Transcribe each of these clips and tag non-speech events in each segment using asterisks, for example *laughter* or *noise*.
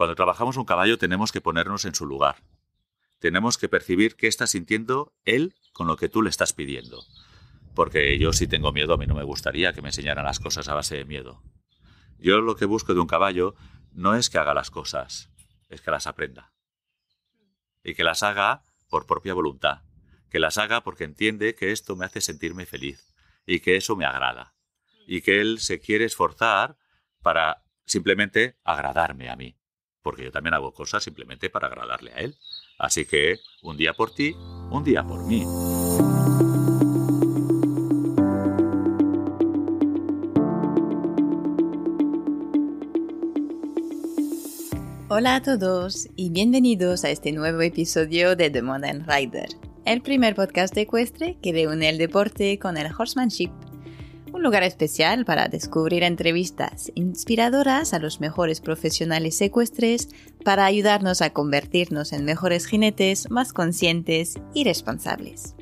Cuando trabajamos un caballo tenemos que ponernos en su lugar. Tenemos que percibir qué está sintiendo él con lo que tú le estás pidiendo. Porque yo si tengo miedo, a mí no me gustaría que me enseñaran las cosas a base de miedo. Yo lo que busco de un caballo no es que haga las cosas, es que las aprenda. Y que las haga por propia voluntad. Que las haga porque entiende que esto me hace sentirme feliz y que eso me agrada. Y que él se quiere esforzar para simplemente agradarme a mí porque yo también hago cosas simplemente para agradarle a él. Así que un día por ti, un día por mí. Hola a todos y bienvenidos a este nuevo episodio de The Modern Rider, el primer podcast ecuestre que reúne el deporte con el horsemanship un lugar especial para descubrir entrevistas inspiradoras a los mejores profesionales ecuestres para ayudarnos a convertirnos en mejores jinetes más conscientes y responsables.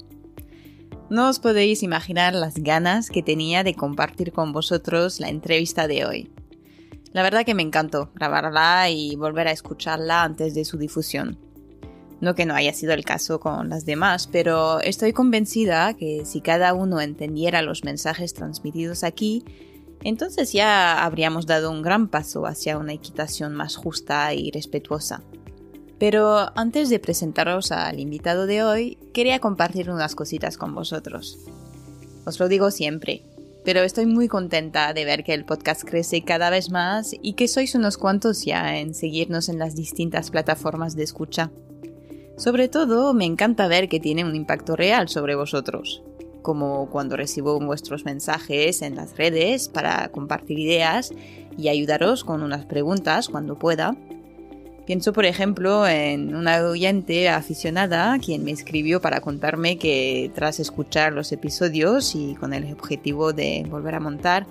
No os podéis imaginar las ganas que tenía de compartir con vosotros la entrevista de hoy. La verdad que me encantó grabarla y volver a escucharla antes de su difusión. No que no haya sido el caso con las demás, pero estoy convencida que si cada uno entendiera los mensajes transmitidos aquí, entonces ya habríamos dado un gran paso hacia una equitación más justa y respetuosa. Pero antes de presentaros al invitado de hoy, quería compartir unas cositas con vosotros. Os lo digo siempre, pero estoy muy contenta de ver que el podcast crece cada vez más y que sois unos cuantos ya en seguirnos en las distintas plataformas de escucha. Sobre todo, me encanta ver que tiene un impacto real sobre vosotros, como cuando recibo vuestros mensajes en las redes para compartir ideas y ayudaros con unas preguntas cuando pueda. Pienso, por ejemplo, en una oyente aficionada quien me escribió para contarme que tras escuchar los episodios y con el objetivo de volver a montar,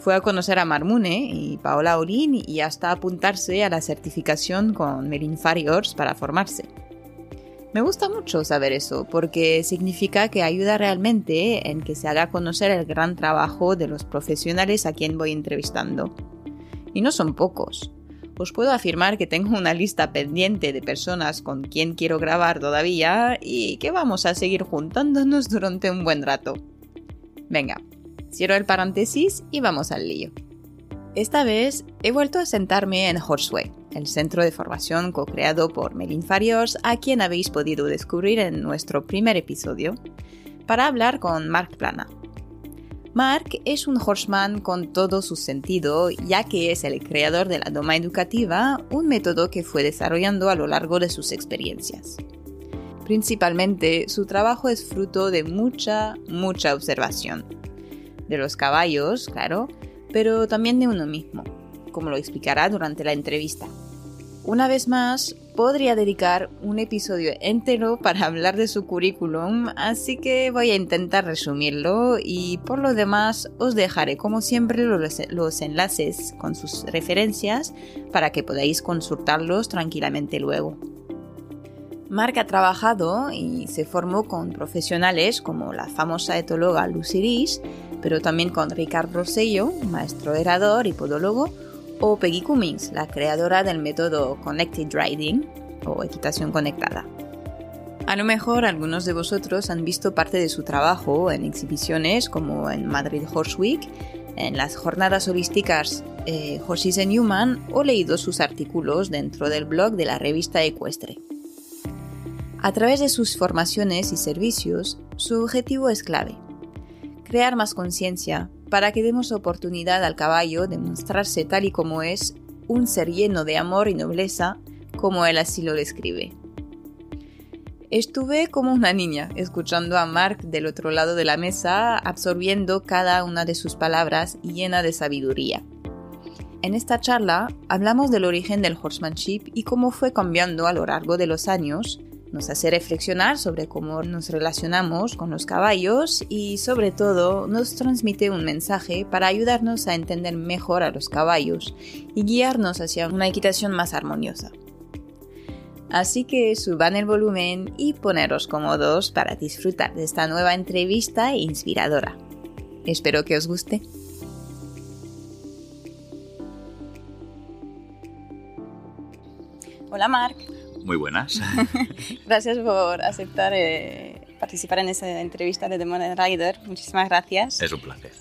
fue a conocer a Marmune y Paola Orín y hasta apuntarse a la certificación con Merin Farriors para formarse. Me gusta mucho saber eso, porque significa que ayuda realmente en que se haga conocer el gran trabajo de los profesionales a quien voy entrevistando. Y no son pocos. Os puedo afirmar que tengo una lista pendiente de personas con quien quiero grabar todavía y que vamos a seguir juntándonos durante un buen rato. Venga, cierro el paréntesis y vamos al lío. Esta vez he vuelto a sentarme en Horseway el centro de formación co-creado por Melin Farios, a quien habéis podido descubrir en nuestro primer episodio, para hablar con Mark Plana. Mark es un horseman con todo su sentido, ya que es el creador de la doma educativa, un método que fue desarrollando a lo largo de sus experiencias. Principalmente, su trabajo es fruto de mucha, mucha observación. De los caballos, claro, pero también de uno mismo como lo explicará durante la entrevista. Una vez más, podría dedicar un episodio entero para *laughs* hablar de su currículum, así que voy a intentar resumirlo y por lo demás os dejaré como siempre los, enlaces con sus referencias para que podáis consultarlos tranquilamente luego. Mark ha trabajado y se formó con profesionales como la famosa etóloga Lucy pero también con Ricardo Rosello, maestro herador y podólogo, o Peggy Cummings, la creadora del método Connected Riding o equitación conectada. A lo mejor algunos de vosotros han visto parte de su trabajo en exhibiciones como en Madrid Horse Week, en las jornadas holísticas eh, Horses and Human o leído sus artículos dentro del blog de la revista Ecuestre. A través de sus formaciones y servicios, su objetivo es clave, crear más conciencia, para que demos oportunidad al caballo de mostrarse tal y como es, un ser lleno de amor y nobleza, como él así lo describe. Estuve como una niña, escuchando a Mark del otro lado de la mesa, absorbiendo cada una de sus palabras llena de sabiduría. En esta charla hablamos del origen del horsemanship y cómo fue cambiando a lo largo de los años, nos hace reflexionar sobre cómo nos relacionamos con los caballos y sobre todo nos transmite un mensaje para ayudarnos a entender mejor a los caballos y guiarnos hacia una equitación más armoniosa. Así que suban el volumen y poneros cómodos para disfrutar de esta nueva entrevista inspiradora. Espero que os guste. Hola Marc muy buenas. *laughs* gracias por aceptar eh, participar en esta entrevista de Demon Rider. Muchísimas gracias. Es un placer.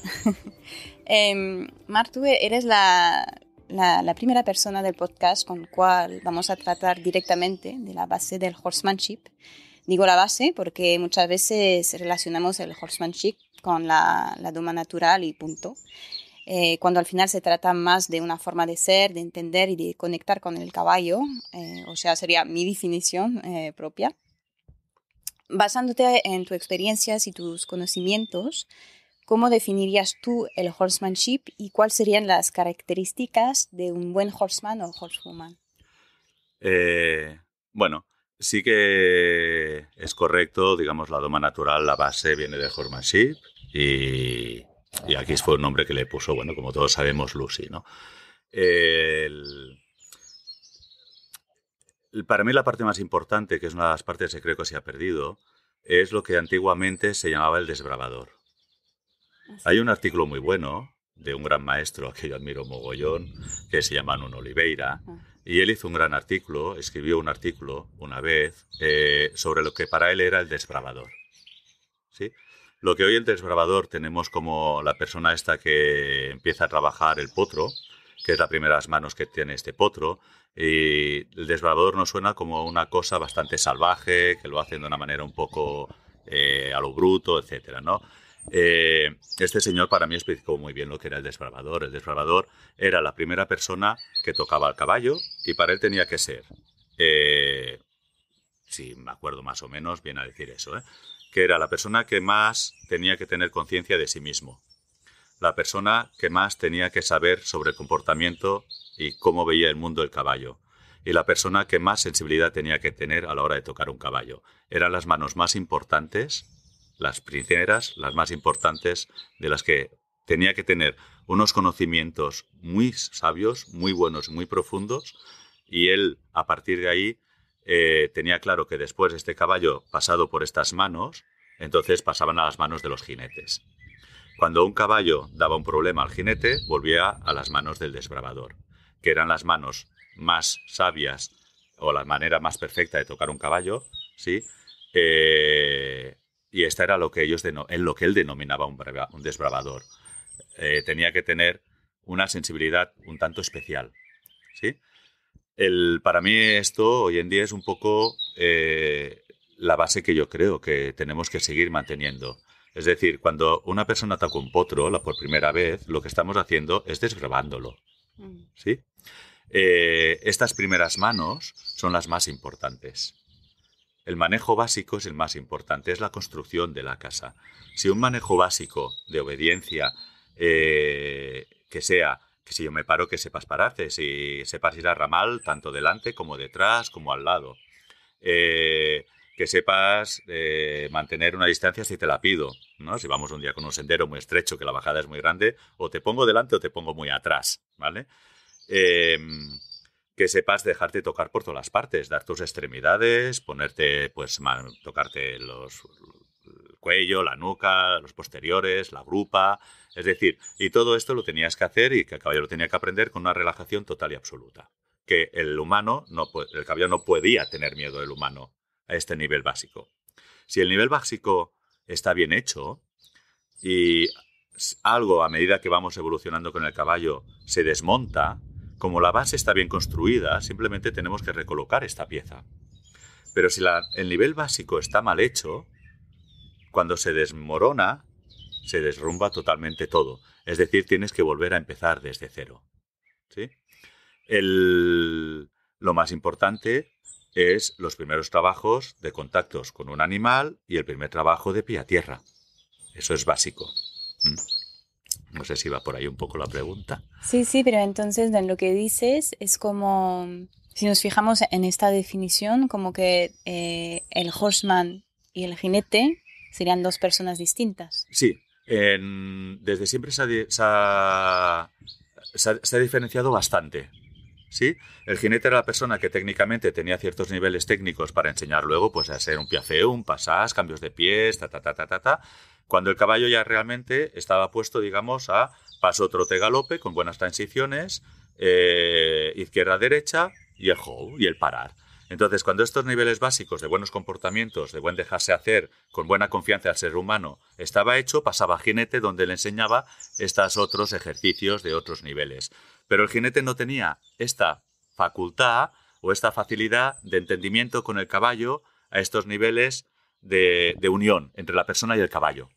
*laughs* eh, Mar, eres la, la, primera persona del podcast con cual vamos a tratar directamente de la base del horsemanship. Digo la base porque muchas veces relacionamos el horsemanship con la, la doma natural y punto. Eh, cuando al final se trata más de una forma de ser, de entender y de conectar con el caballo, eh, o sea, sería mi definición eh, propia. Basándote en tus experiencias y tus conocimientos, ¿cómo definirías tú el horsemanship y cuáles serían las características de un buen horseman o horsewoman? bueno, sí que es correcto, digamos, la doma natural, la base viene del horsemanship y y aquí fue un nombre que le puso, bueno, como todos sabemos, Lucy, ¿no? para mí la parte más importante, que es una de las partes que creo que se ha perdido, es lo que antiguamente se llamaba el desbravador. Hay un artículo muy bueno de un gran maestro que yo admiro mogollón, que se llama Nuno Oliveira, ah. y él hizo un gran artículo, escribió un artículo una vez eh, sobre lo que para él era el desbravador. ¿Sí? Lo que hoy en Desbravador tenemos como la persona esta que empieza a trabajar el potro, que es la primera de las manos que tiene este potro, y el desbravador nos suena como una cosa bastante salvaje, que lo hacen de una manera un poco eh, a lo bruto, etc. ¿no? Eh, este señor para mí explicó muy bien lo que era el desbravador. El desbravador era la primera persona que tocaba al caballo y para él tenía que ser eh, si me acuerdo más o menos, viene a decir eso, ¿eh? que era la persona que más tenía que tener conciencia de sí mismo, la persona que más tenía que saber sobre el comportamiento y cómo veía el mundo el caballo, y la persona que más sensibilidad tenía que tener a la hora de tocar un caballo. Eran las manos más importantes, las primeras, las más importantes, de las que tenía que tener unos conocimientos muy sabios, muy buenos, muy profundos, y él, a partir de ahí, eh, tenía claro que después este caballo pasado por estas manos, entonces pasaban a las manos de los jinetes. Cuando un caballo daba un problema al jinete, volvía a las manos del desbravador, que eran las manos más sabias o la manera más perfecta de tocar un caballo, ¿sí? Eh, y esta era lo que, ellos en lo que él denominaba un, desbravador. Eh, tenía que tener una sensibilidad un tanto especial, ¿sí? para mí esto hoy en día es un poco eh, la base que yo creo que tenemos que seguir manteniendo. Es decir, cuando una persona ataca un potro por primera vez, lo que estamos haciendo es desgrabándolo. Mm. ¿sí? Eh, estas primeras manos son las más importantes. El manejo básico es el más importante, es la construcción de la casa. Si un manejo básico de obediencia eh, que sea si yo me paro que sepas pararte, si sepas ir a ramal tanto delante como detrás como al lado. Eh, que sepas eh, mantener una distancia si te la pido, ¿no? Si vamos un día con un sendero muy estrecho, que la bajada es muy grande, o te pongo delante o te pongo muy atrás, ¿vale? Em, que sepas dejarte tocar por todas las partes, dar tus extremidades, ponerte, pues, tocarte los cuello, la nuca, los posteriores, la grupa. Es decir, y todo esto lo tenías que hacer y que el caballo lo tenía que aprender con una relajación total y absoluta. Que el humano, no, el caballo no podía tener miedo del humano a este nivel básico. Si el nivel básico está bien hecho y algo a medida que vamos evolucionando con el caballo se desmonta, como la base está bien construida, simplemente tenemos que recolocar esta pieza. Pero si el nivel básico está mal hecho, cuando se desmorona, se desrumba totalmente todo. Es decir, tienes que volver a empezar desde cero. El, lo más importante es los primeros trabajos de contactos con un animal y el primer trabajo de pie a tierra. Eso es básico. ¿Mm? No sé si va por ahí un poco la pregunta. Sí, sí, pero entonces lo que dices es como, si nos fijamos en esta definición, como que eh, el horseman y el jinete Serían dos personas distintas. Sí, desde siempre se ha, diferenciado bastante. ¿Sí? El jinete era la persona que técnicamente tenía ciertos niveles técnicos para enseñar luego pues, a hacer un piafeo, un pasás, cambios de pies, ta, ta, ta, ta, ta, cuando el caballo ya realmente estaba puesto, digamos, a paso trote galope con buenas transiciones, eh, izquierda-derecha y el y el parar. Entonces, cuando estos niveles básicos de buenos comportamientos, de buen dejarse hacer, con buena confianza al ser humano, estaba hecho, pasaba a jinete donde le enseñaba estos otros ejercicios de otros niveles. Pero el jinete no tenía esta facultad o esta facilidad de entendimiento con el caballo a estos niveles de, de unión entre la persona y el caballo.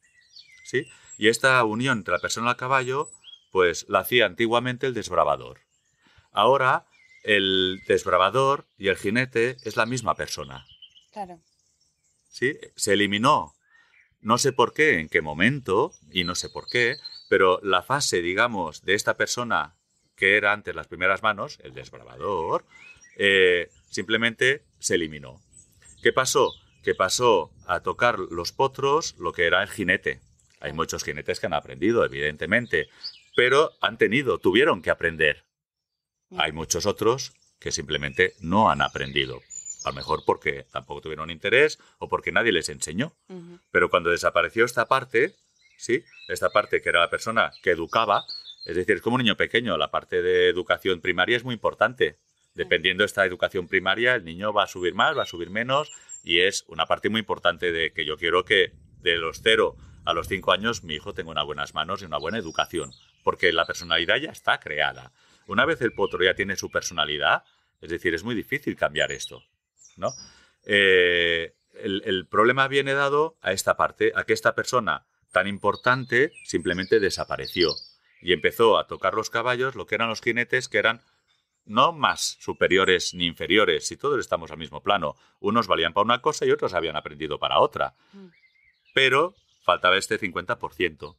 ¿Sí? Y esta unión entre la persona y el caballo, pues la hacía antiguamente el desbravador. Ahora el desbravador y el jinete es la misma persona. Claro. ¿Sí? Se eliminó, no sé por qué, en qué momento, y no sé por qué, pero la fase, digamos, de esta persona que era antes las primeras manos, el desbravador, eh, simplemente se eliminó. ¿Qué pasó? Que pasó a tocar los potros lo que era el jinete. Hay muchos jinetes que han aprendido, evidentemente, pero han tenido, tuvieron que aprender. Hay muchos otros que simplemente no han aprendido. A lo mejor porque tampoco tuvieron interés o porque nadie les enseñó. Pero cuando desapareció esta parte, ¿sí? Esta parte que era la persona que educaba, es decir, es como un niño pequeño, la parte de educación primaria es muy importante. Dependiendo de esta educación primaria, el niño va a subir más, va a subir menos, y es una parte muy importante de que yo quiero que de los 0 a los cinco años mi hijo tenga unas buenas manos y una buena educación, porque la personalidad ya está creada. Una vez el potro ya tiene su personalidad, es decir, es muy difícil cambiar esto, ¿no? Eh, el, el, problema viene dado a esta parte, a que esta persona tan importante simplemente desapareció y empezó a tocar los caballos, lo que eran los jinetes, que eran no más superiores ni inferiores, si todos estamos al mismo plano. Unos valían para una cosa y otros habían aprendido para otra. Mm. Pero faltaba este 50%.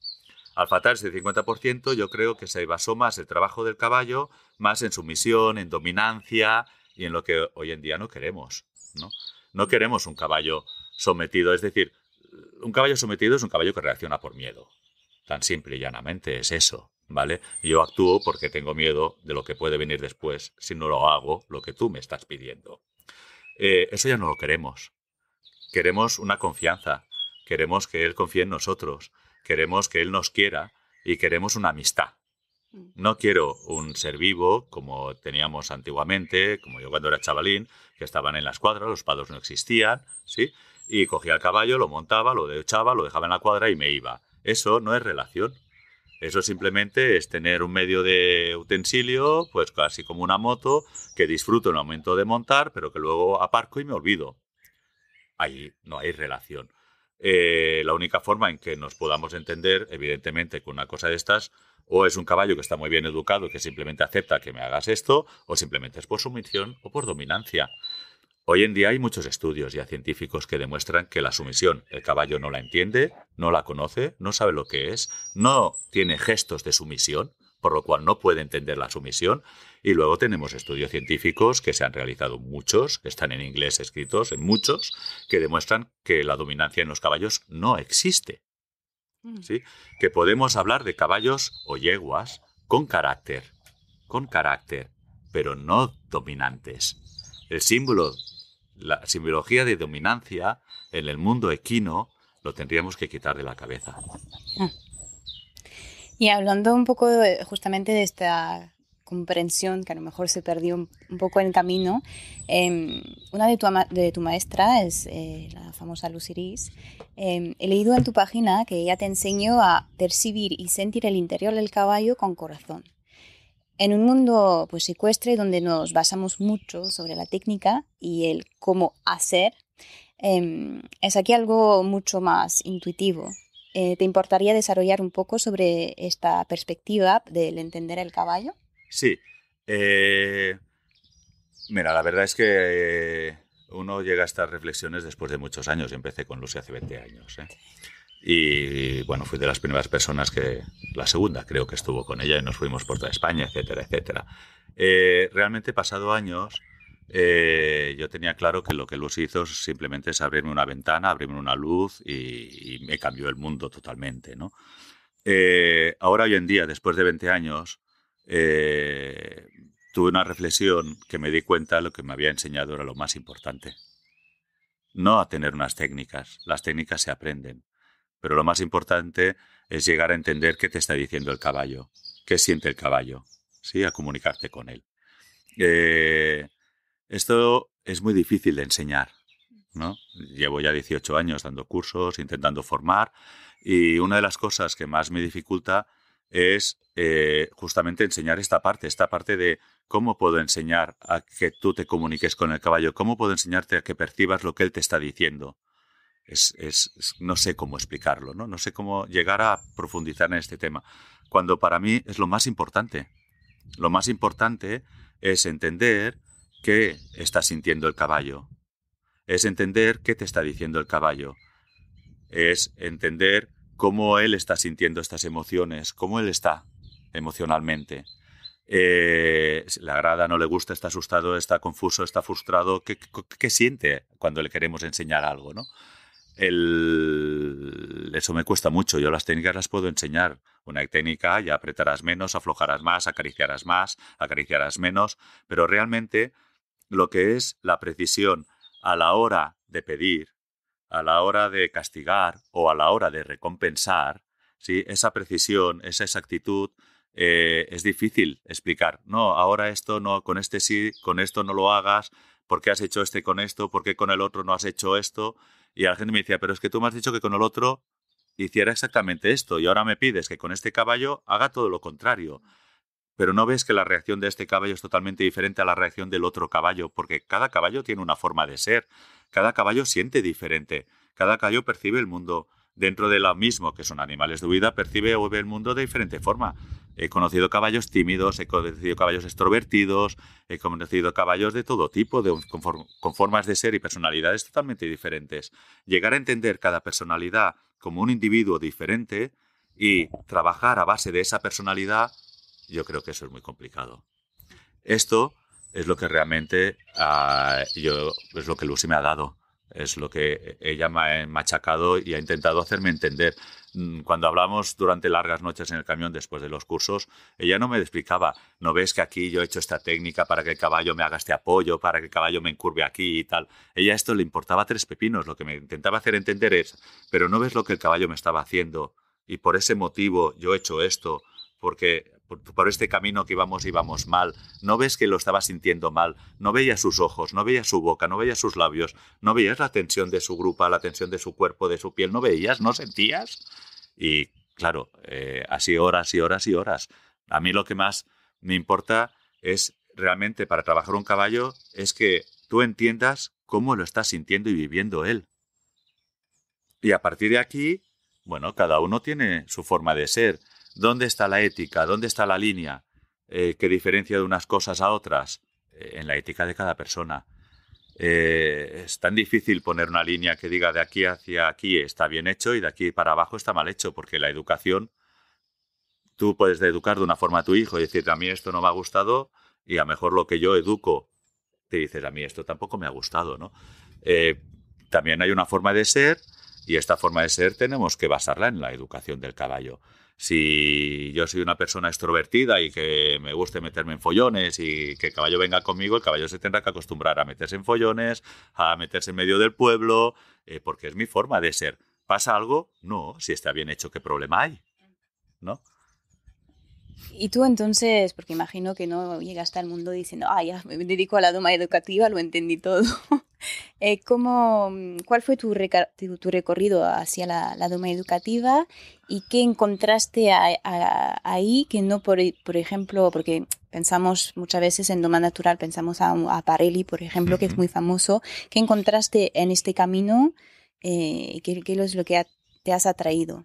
Al fatal ese 50% yo creo que se basó más el trabajo del caballo, más en sumisión, en dominancia y en lo que hoy en día no queremos. No, no queremos un caballo sometido, es decir, un caballo sometido es un caballo que reacciona por miedo. Tan simple y llanamente es eso, ¿vale? Yo actúo porque tengo miedo de lo que puede venir después si no lo hago lo que tú me estás pidiendo. Eh, eso ya no lo queremos. Queremos una confianza. Queremos que él confíe en nosotros queremos que él nos quiera y queremos una amistad. Mm. No quiero un ser vivo como teníamos antiguamente, como yo cuando era chavalín, que estaban en las cuadras, los padres no existían, ¿sí? Y cogía el caballo, lo montaba, lo echaba, lo dejaba en la cuadra y me iba. Eso no es relación. Eso simplemente es tener un medio de utensilio, pues casi como una moto, que disfruto en el momento de montar, pero que luego aparco y me olvido. Ahí no hay relación. Eh, la única forma en que nos podamos entender, evidentemente, con una cosa de estas, o es un caballo que está muy bien educado y que simplemente acepta que me hagas esto, o simplemente es por sumisión o por dominancia. Hoy en día hay muchos estudios ya científicos que demuestran que la sumisión, el caballo no la entiende, no la conoce, no sabe lo que es, no tiene gestos de sumisión, por lo cual no puede entender la sumisión. Y luego tenemos estudios científicos que se han realizado muchos, que están en inglés escritos, en muchos, que demuestran que la dominancia en los caballos no existe. Mm. ¿Sí? Que podemos hablar de caballos o yeguas con carácter, con carácter, pero no dominantes. El símbolo, la simbología de dominancia en el mundo equino lo tendríamos que quitar de la cabeza. Ah. Y hablando un poco justamente de esta comprensión que a lo mejor se perdió un, poco en el camino, em, una de tu, de tu, maestra es eh, la famosa Luciris. Em, he leído en tu página que ella te enseñó a percibir y sentir el interior del caballo con corazón. En un mundo pues, secuestre donde nos basamos mucho sobre la técnica y el cómo hacer, em, es aquí algo mucho más intuitivo eh, ¿Te importaría desarrollar un poco sobre esta perspectiva del entender el caballo? Sí. Eh, mira, la verdad es que uno llega a estas reflexiones después de muchos años. Yo empecé con Lucy hace 20 años. ¿eh? Y bueno, fui de las primeras personas que, la segunda creo que estuvo con ella y nos fuimos por toda España, etcétera, etcétera. realmente, pasado años, eh, yo tenía claro que lo que Luz hizo simplemente es abrirme una ventana, abrirme una luz y, me cambió el mundo totalmente. ¿no? Eh, ahora, hoy en día, después de 20 años, eh, tuve una reflexión que me di cuenta de lo que me había enseñado era lo más importante. No a tener unas técnicas, las técnicas se aprenden, pero lo más importante es llegar a entender qué te está diciendo el caballo, qué siente el caballo, ¿sí? a comunicarte con él. Eh, esto es muy difícil de enseñar, ¿no? Llevo ya 18 años dando cursos, intentando formar, y una de las cosas que más me dificulta es eh, justamente enseñar esta parte, esta parte de cómo puedo enseñar a que tú te comuniques con el caballo, cómo puedo enseñarte a que percibas lo que él te está diciendo. Es, es, no sé cómo explicarlo, ¿no? No sé cómo llegar a profundizar en este tema, cuando para mí es lo más importante. Lo más importante es entender ¿Qué está sintiendo el caballo? Es entender qué te está diciendo el caballo. Es entender cómo él está sintiendo estas emociones, cómo él está emocionalmente. Eh, le agrada, no le gusta, está asustado, está confuso, está frustrado. ¿Qué, siente cuando le queremos enseñar algo? ¿no? eso me cuesta mucho. Yo las técnicas las puedo enseñar. Una técnica ya apretarás menos, aflojarás más, acariciarás más, acariciarás menos, pero realmente lo que es la precisión a la hora de pedir, a la hora de castigar o a la hora de recompensar, ¿sí? esa precisión, esa exactitud, eh, es difícil explicar. No, ahora esto no, con este sí, con esto no lo hagas, ¿por qué has hecho este con esto? ¿Por qué con el otro no has hecho esto? Y la gente me decía, pero es que tú me has dicho que con el otro hiciera exactamente esto y ahora me pides que con este caballo haga todo lo contrario. Pero no ves que la reacción de este caballo es totalmente diferente a la reacción del otro caballo, porque cada caballo tiene una forma de ser, cada caballo siente diferente, cada caballo percibe el mundo dentro de lo mismo, que son animales de huida, percibe o ve el mundo de diferente forma. He conocido caballos tímidos, he conocido caballos extrovertidos, he conocido caballos de todo tipo, con, formas de ser y personalidades totalmente diferentes. Llegar a entender cada personalidad como un individuo diferente y trabajar a base de esa personalidad yo creo que eso es muy complicado. Esto es lo que realmente ah, yo, es lo que Lucy me ha dado, es lo que ella me ha eh, machacado y ha intentado hacerme entender. Mm, cuando hablamos durante largas noches en el camión después de los cursos, ella no me explicaba, no ves que aquí yo he hecho esta técnica para que el caballo me haga este apoyo, para que el caballo me encurve aquí y tal. Ella esto le importaba tres pepinos, lo que me intentaba hacer entender es, pero no ves lo que el caballo me estaba haciendo y por ese motivo yo he hecho esto, porque por, este camino que íbamos, íbamos mal. No ves que lo estaba sintiendo mal. No veías sus ojos, no veías su boca, no veías sus labios, no veías la tensión de su grupa, la tensión de su cuerpo, de su piel. No veías, no sentías. Y claro, eh, así horas y horas y horas. A mí lo que más me importa es realmente para trabajar un caballo es que tú entiendas cómo lo está sintiendo y viviendo él. Y a partir de aquí, bueno, cada uno tiene su forma de ser. ¿Dónde está la ética? ¿Dónde está la línea eh, que diferencia de unas cosas a otras? Eh, en la ética de cada persona. Eh, es tan difícil poner una línea que diga de aquí hacia aquí está bien hecho y de aquí para abajo está mal hecho, porque la educación, tú puedes educar de una forma a tu hijo y decir, a mí esto no me ha gustado y a lo mejor lo que yo educo, te dices, a mí esto tampoco me ha gustado, ¿no? Eh, también hay una forma de ser y esta forma de ser tenemos que basarla en la educación del caballo si yo soy una persona extrovertida y que me guste meterme en follones y que el caballo venga conmigo, el caballo se tendrá que acostumbrar a meterse en follones, a meterse en medio del pueblo, eh, porque es mi forma de ser. ¿Pasa algo? No, si está bien hecho, ¿qué problema hay? ¿No? Y tú entonces, porque imagino que no llegaste al mundo diciendo, ah, ya me dedico a la doma educativa, lo entendí todo. Eh, ¿cómo, mm, ¿Cuál fue tu, tu, recorrido hacia la, doma educativa y qué encontraste ahí que no, por, por, ejemplo, porque pensamos muchas veces en doma natural, pensamos a, a Parelli, por ejemplo, que es muy famoso, ¿qué encontraste en este camino y eh, qué, es lo que te has atraído?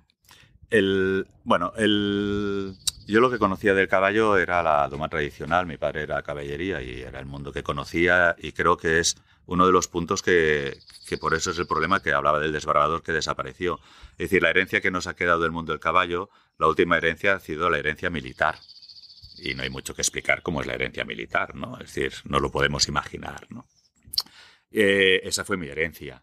El, bueno, el, yo lo que conocía del caballo era la doma tradicional, mi padre era caballería y era el mundo que conocía y creo que es uno de los puntos que, por eso es el problema que hablaba del desbarbador que desapareció. Es decir, la herencia que nos ha quedado del mundo del caballo, la última herencia ha sido la herencia militar. Y no hay mucho que explicar cómo es la herencia militar, ¿no? Es decir, no lo podemos imaginar, eh, esa fue mi herencia.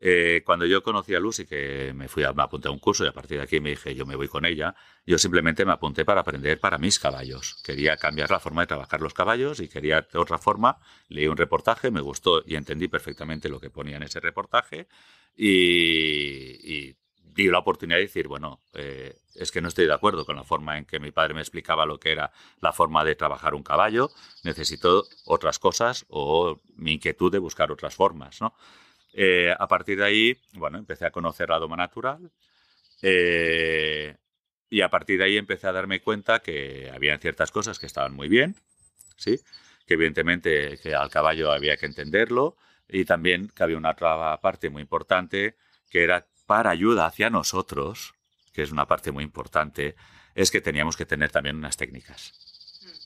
Eh, cuando yo conocí a Lucy, que me fui a, me apunté a un curso y a partir de aquí me dije yo me voy con ella, yo simplemente me apunté para aprender para mis caballos. Quería cambiar la forma de trabajar los caballos y quería otra forma. Leí un reportaje, me gustó y entendí perfectamente lo que ponía en ese reportaje y, y di la oportunidad de decir, bueno, eh, es que no estoy de acuerdo con la forma en que mi padre me explicaba lo que era la forma de trabajar un caballo, necesito otras cosas o mi inquietud de buscar otras formas, ¿no? Eh, a partir de ahí, bueno, empecé a conocer la doma natural eh, y a partir de ahí empecé a darme cuenta que había ciertas cosas que estaban muy bien, ¿sí? que evidentemente que al caballo había que entenderlo y también que había una otra parte muy importante que era para ayuda hacia nosotros, que es una parte muy importante, es que teníamos que tener también unas técnicas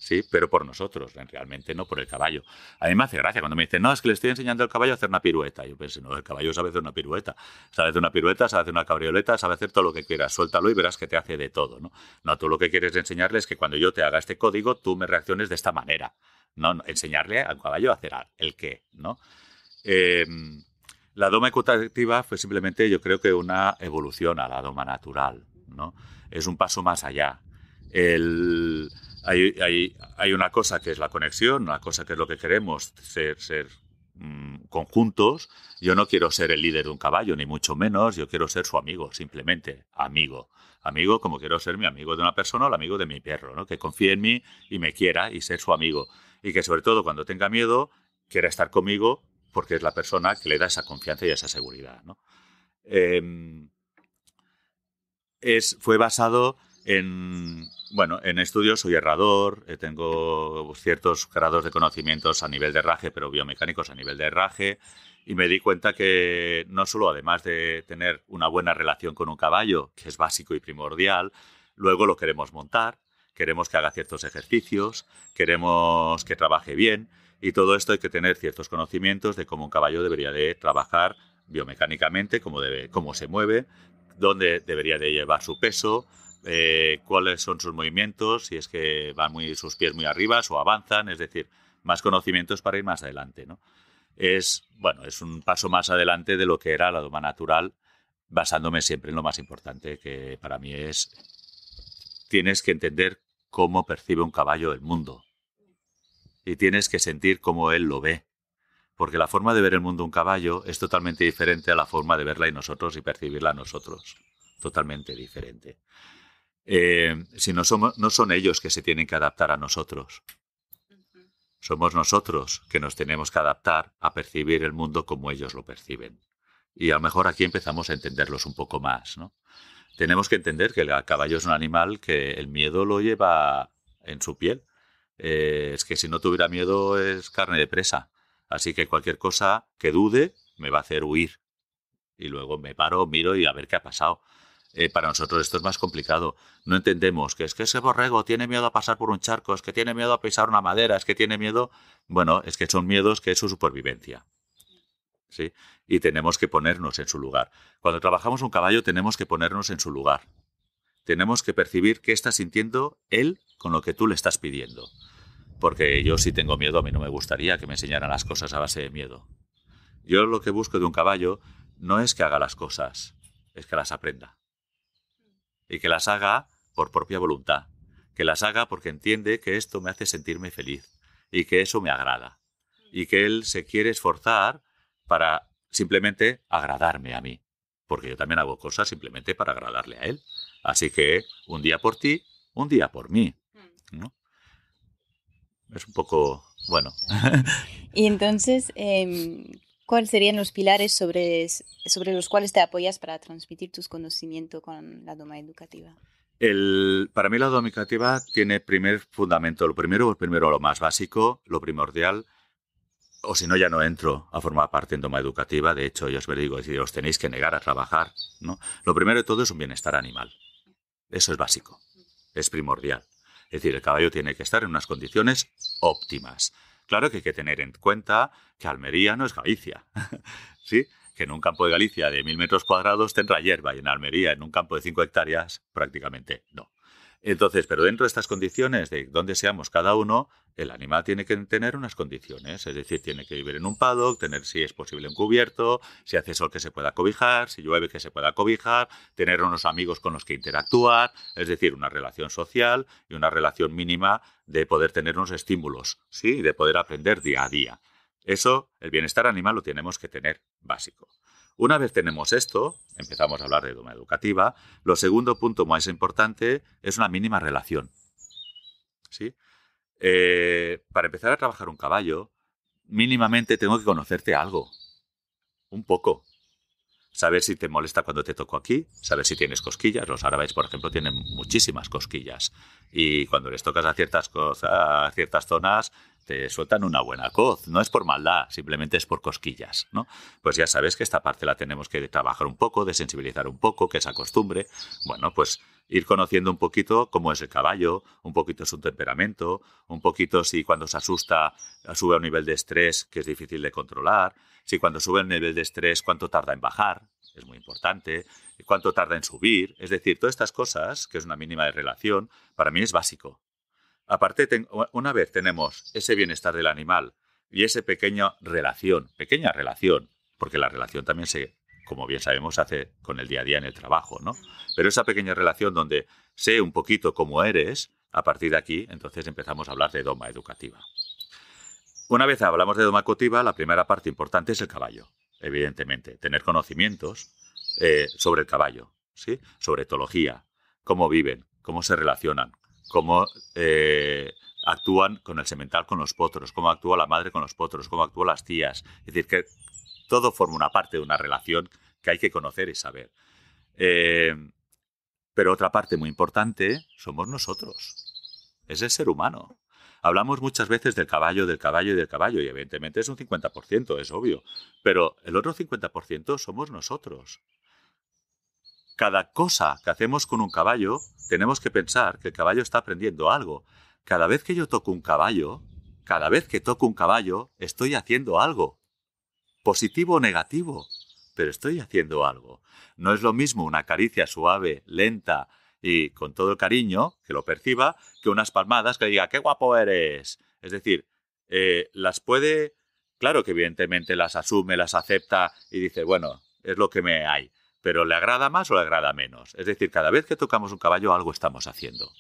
sí, pero por nosotros, realmente no por el caballo. A mí me hace gracia cuando me dicen, no, es que le estoy enseñando al caballo a hacer una pirueta. Yo pensé, no, el caballo sabe hacer una pirueta, sabe hacer una pirueta, sabe hacer una cabrioleta, sabe hacer todo lo que quieras, suéltalo y verás que te hace de todo, ¿no? No, tú lo que quieres enseñarle es que cuando yo te haga este código, tú me reacciones de esta manera, ¿no? Enseñarle al caballo a hacer el qué, ¿no? Em, la doma equitativa fue pues simplemente, yo creo que una evolución a la doma natural, ¿no? Es un paso más allá hay, una cosa que es la conexión, una cosa que es lo que queremos, ser, mm, conjuntos. Yo no quiero ser el líder de un caballo, ni mucho menos, yo quiero ser su amigo, simplemente amigo. Amigo como quiero ser mi amigo de una persona o el amigo de mi perro, que confíe en mí y me quiera y ser su amigo. Y que sobre todo cuando tenga miedo, quiera estar conmigo porque es la persona que le da esa confianza y esa seguridad. Em, es, fue basado en, bueno, en estudios soy herrador, eh, tengo ciertos grados de conocimientos a nivel de herraje, pero biomecánicos a nivel de herraje, y me di cuenta que no solo además de tener una buena relación con un caballo, que es básico y primordial, luego lo queremos montar, queremos que haga ciertos ejercicios, queremos que trabaje bien, y todo esto hay que tener ciertos conocimientos de cómo un caballo debería de trabajar biomecánicamente, cómo, cómo se mueve, dónde debería de llevar su peso, eh, cuáles son sus movimientos, si es que van muy, sus pies muy arriba o avanzan, es decir, más conocimientos para ir más adelante. ¿no? Es, bueno, es un paso más adelante de lo que era la doma natural, basándome siempre en lo más importante que para mí es, tienes que entender cómo percibe un caballo el mundo y tienes que sentir cómo él lo ve. Porque la forma de ver el mundo un caballo es totalmente diferente a la forma de verla en nosotros y percibirla nosotros. Totalmente diferente. Eh, si no, no son ellos que se tienen que adaptar a nosotros. Somos nosotros que nos tenemos que adaptar a percibir el mundo como ellos lo perciben. Y a lo mejor aquí empezamos a entenderlos un poco más. ¿no? Tenemos que entender que el caballo es un animal que el miedo lo lleva en su piel. Eh, es que si no tuviera miedo es carne de presa. Así que cualquier cosa que dude me va a hacer huir. Y luego me paro, miro y a ver qué ha pasado. Eh, para nosotros esto es más complicado. No entendemos que es que ese borrego tiene miedo a pasar por un charco, es que tiene miedo a pisar una madera, es que tiene miedo. Bueno, es que son miedos que es su supervivencia. ¿Sí? Y tenemos que ponernos en su lugar. Cuando trabajamos un caballo tenemos que ponernos en su lugar. Tenemos que percibir qué está sintiendo él con lo que tú le estás pidiendo. Porque yo si tengo miedo a mí no me gustaría que me enseñaran las cosas a base de miedo. Yo lo que busco de un caballo no es que haga las cosas, es que las aprenda y que las haga por propia voluntad, que las haga porque entiende que esto me hace sentirme feliz y que eso me agrada y que él se quiere esforzar para simplemente agradarme a mí, porque yo también hago cosas simplemente para agradarle a él. Así que un día por ti, un día por mí. Mm. ¿no? Es un poco bueno. *laughs* y entonces, em, ¿Cuáles serían los pilares sobre, los cuales te apoyas para transmitir tus conocimientos con la doma educativa? para mí la doma educativa tiene primer fundamento. Lo primero, primero lo más básico, lo primordial, o si no, ya no entro a formar parte en Doma Educativa. De hecho, yo os digo, si os tenéis que negar a trabajar. ¿no? Lo primero de todo es un bienestar animal. Eso es básico, es primordial. Es decir, el caballo tiene que estar en unas condiciones óptimas. Claro que hay que tener en cuenta que Almería no es Galicia, *laughs* ¿sí? Que en un campo de Galicia de mil metros cuadrados tendrá hierba y en Almería, en un campo de cinco hectáreas, prácticamente no. Entonces, pero dentro de estas condiciones de donde seamos cada uno, el animal tiene que tener unas condiciones, es decir, tiene que vivir en un paddock, tener si es posible un cubierto, si hace sol que se pueda cobijar, si llueve que se pueda cobijar, tener unos amigos con los que interactuar, es decir, una relación social y una relación mínima de poder tener unos estímulos, ¿sí? de poder aprender día a día. Eso, el bienestar animal lo tenemos que tener básico. Una vez tenemos esto, empezamos a hablar de doma educativa, lo segundo punto más importante es una mínima relación. ¿Sí? Eh, para empezar a trabajar un caballo, mínimamente tengo que conocerte algo. Un poco. Saber si te molesta cuando te toco aquí, saber si tienes cosquillas. Los árabes, por ejemplo, tienen muchísimas cosquillas. Y cuando les tocas a ciertas, cosas, a ciertas zonas, te sueltan una buena coz. No es por maldad, simplemente es por cosquillas, ¿no? Pues ya sabes que esta parte la tenemos que trabajar un poco, desensibilizar un poco, que es acostumbre. Bueno, pues ir conociendo un poquito cómo es el caballo, un poquito su temperamento, un poquito si cuando se asusta sube a un nivel de estrés que es difícil de controlar, si cuando sube a un nivel de estrés cuánto tarda en bajar, es muy importante, cuánto tarda en subir, es decir, todas estas cosas, que es una mínima de relación, para mí es básico. Aparte, una vez tenemos ese bienestar del animal y esa pequeña relación, pequeña relación, porque la relación también se, como bien sabemos, hace con el día a día en el trabajo, ¿no? Pero esa pequeña relación donde sé un poquito cómo eres, a partir de aquí, entonces empezamos a hablar de doma educativa. Una vez hablamos de doma educativa, la primera parte importante es el caballo, evidentemente, tener conocimientos eh, sobre el caballo, ¿sí? sobre etología, cómo viven, cómo se relacionan, cómo eh, actúan con el semental con los potros, cómo actúa la madre con los potros, cómo actúan las tías. Es decir, que todo forma una parte de una relación que hay que conocer y saber. Eh, pero otra parte muy importante somos nosotros, es el ser humano. Hablamos muchas veces del caballo, del caballo y del caballo, y evidentemente es un 50%, es obvio, pero el otro 50% somos nosotros, cada cosa que hacemos con un caballo, tenemos que pensar que el caballo está aprendiendo algo. Cada vez que yo toco un caballo, cada vez que toco un caballo, estoy haciendo algo. Positivo o negativo, pero estoy haciendo algo. No es lo mismo una caricia suave, lenta y con todo el cariño, que lo perciba, que unas palmadas que diga, qué guapo eres. Es decir, eh, las puede, claro que evidentemente las asume, las acepta y dice, bueno, es lo que me hay pero le agrada más o le agrada menos. Es decir, cada vez que tocamos un caballo algo estamos haciendo.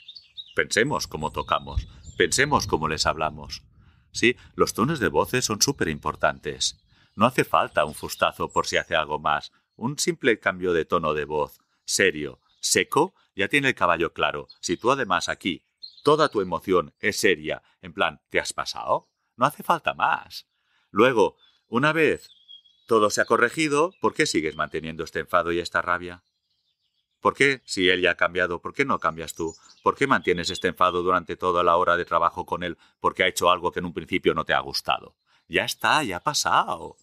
Pensemos cómo tocamos, pensemos cómo les hablamos. Sí, los tonos de voces son súper importantes. No hace falta un fustazo por si hace algo más. Un simple cambio de tono de voz, serio, seco, ya tiene el caballo claro. Si tú además aquí toda tu emoción es seria, en plan, ¿te has pasado? No hace falta más. Luego, una vez todo se ha corregido, ¿por qué sigues manteniendo este enfado y esta rabia? ¿Por qué, si él ya ha cambiado, por qué no cambias tú? ¿Por qué mantienes este enfado durante toda la hora de trabajo con él porque ha hecho algo que en un principio no te ha gustado? Ya está, ya ha pasado.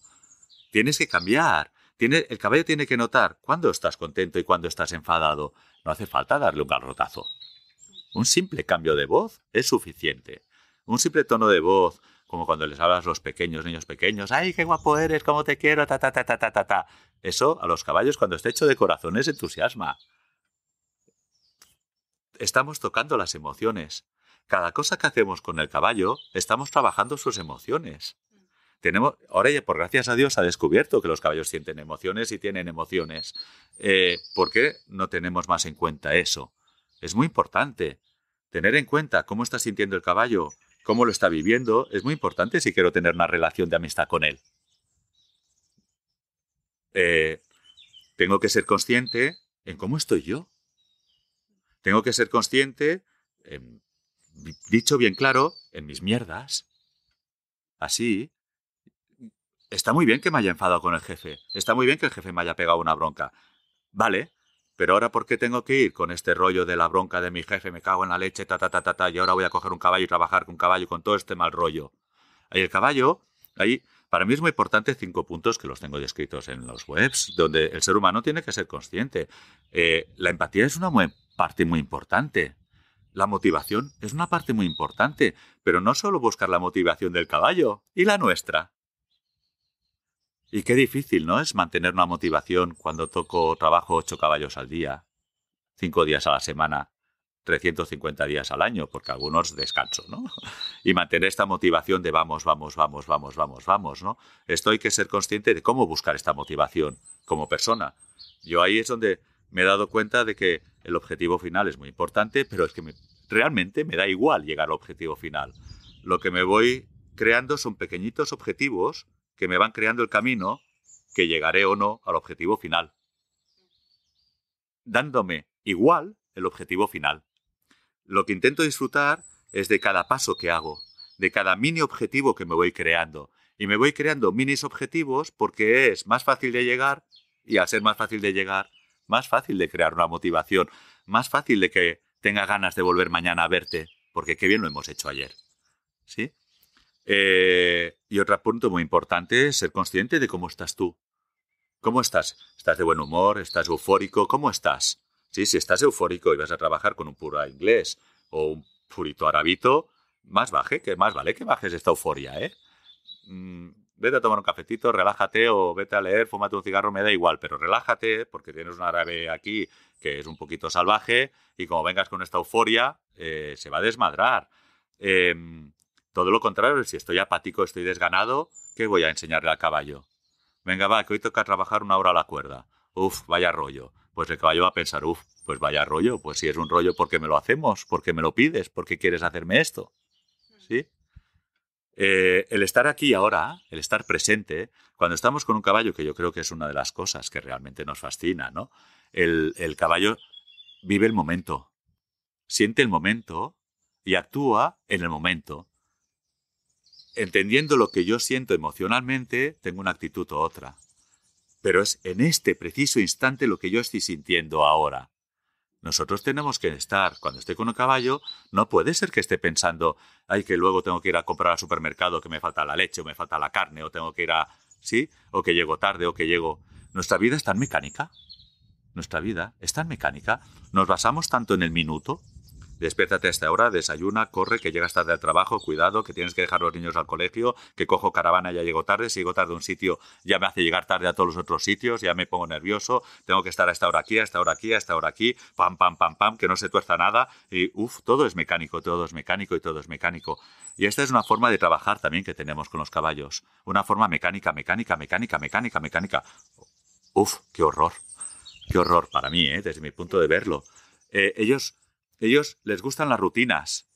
Tienes que cambiar. Tiene, el caballo tiene que notar cuándo estás contento y cuándo estás enfadado. No hace falta darle un garrotazo. Un simple cambio de voz es suficiente. Un simple tono de voz, como cuando les hablas a los pequeños, niños pequeños, ¡ay, qué guapo eres! ¡Cómo te quiero! Ta, ta, ta, ta, ta, ta, Eso a los caballos cuando está hecho de corazones entusiasma. Estamos tocando las emociones. Cada cosa que hacemos con el caballo, estamos trabajando sus emociones. Tenemos, ahora ya por gracias a Dios ha descubierto que los caballos sienten emociones y tienen emociones. Eh, ¿Por qué no tenemos más en cuenta eso? Es muy importante tener en cuenta cómo está sintiendo el caballo, cómo lo está viviendo. Es muy importante si quiero tener una relación de amistad con él. Eh, tengo que ser consciente en cómo estoy yo. Tengo que ser consciente, em, dicho bien claro, en mis mierdas. Así. Está muy bien que me haya enfadado con el jefe. Está muy bien que el jefe me haya pegado una bronca. Vale, pero ahora, ¿por qué tengo que ir con este rollo de la bronca de mi jefe? Me cago en la leche, ta, ta, ta, y ahora voy a coger un caballo y trabajar con un caballo con todo este mal rollo. Ahí el caballo, ahí, para mí es muy importante cinco puntos que los tengo descritos en los webs, donde el ser humano tiene que ser consciente. Eh, la empatía es una parte muy importante. La motivación es una parte muy importante, pero no solo buscar la motivación del caballo y la nuestra. Y qué difícil, ¿no? Es mantener una motivación cuando toco trabajo ocho caballos al día, cinco días a la semana, 350 días al año, porque algunos descanso, ¿no? *laughs* Y mantener esta motivación de vamos, vamos, vamos, vamos, vamos, vamos, ¿no? Esto hay que ser consciente de cómo buscar esta motivación como persona. Yo ahí es donde me he dado cuenta de que el objetivo final es muy importante, pero es que realmente me da igual llegar al objetivo final. Lo que me voy creando son pequeñitos objetivos que me van creando el camino que llegaré o no al objetivo final. Dándome igual el objetivo final. Lo que intento disfrutar es de cada paso que hago, de cada mini objetivo que me voy creando. Y me voy creando minis objetivos porque es más fácil de llegar y a ser más fácil de llegar, más fácil de crear una motivación, más fácil de que tenga ganas de volver mañana a verte, porque qué bien lo hemos hecho ayer. ¿Sí? Eh, y otro punto muy importante es ser consciente de cómo estás tú. ¿Cómo estás? ¿Estás de buen humor? ¿Estás eufórico? ¿Cómo estás? Sí, si estás eufórico y vas a trabajar con un puro inglés o un purito arabito, más baje, que más vale que bajes esta euforia, ¿eh? Mm, vete a tomar un cafetito, relájate o vete a leer, fúmate un cigarro, me da igual, pero relájate porque tienes un árabe aquí que es un poquito salvaje y como vengas con esta euforia, eh, se va a desmadrar. Em, todo lo contrario, si estoy apático, estoy desganado, ¿qué voy a enseñarle al caballo? Venga, va, que hoy toca trabajar una hora a la cuerda. Uf, vaya rollo. Pues el caballo va a pensar, uf, pues vaya rollo. Pues si es un rollo, ¿por qué me lo hacemos? ¿Por qué me lo pides? ¿Por qué quieres hacerme esto? ¿Sí? Eh, el estar aquí ahora, el estar presente, cuando estamos con un caballo, que yo creo que es una de las cosas que realmente nos fascina, ¿no? El, el caballo vive el momento, siente el momento y actúa en el momento entendiendo lo que yo siento emocionalmente, tengo una actitud u otra. Pero es en este preciso instante lo que yo estoy sintiendo ahora. Nosotros tenemos que estar, cuando esté con un caballo, no puede ser que esté pensando, ay, que luego tengo que ir a comprar al supermercado, que me falta la leche, o me falta la carne, o tengo que ir a... ¿Sí? O que llego tarde, o que llego... Nuestra vida es tan mecánica. Nuestra vida es tan mecánica. Nos basamos tanto en el minuto, Despiértate a esta hora, desayuna, corre, que llegas tarde al trabajo, cuidado, que tienes que dejar los niños al colegio, que cojo caravana, ya llego tarde, si llego tarde a un sitio ya me hace llegar tarde a todos los otros sitios, ya me pongo nervioso, tengo que estar a esta hora aquí, a esta hora aquí, a esta hora aquí, pam, pam, pam, pam, que no se tuerza nada y uff, todo es mecánico, todo es mecánico y todo es mecánico. Y esta es una forma de trabajar también que tenemos con los caballos, una forma mecánica, mecánica, mecánica, mecánica, mecánica. Uf, qué horror, qué horror para mí, ¿eh? desde mi punto de verlo. Eh, ellos ellos les gustan las rutinas.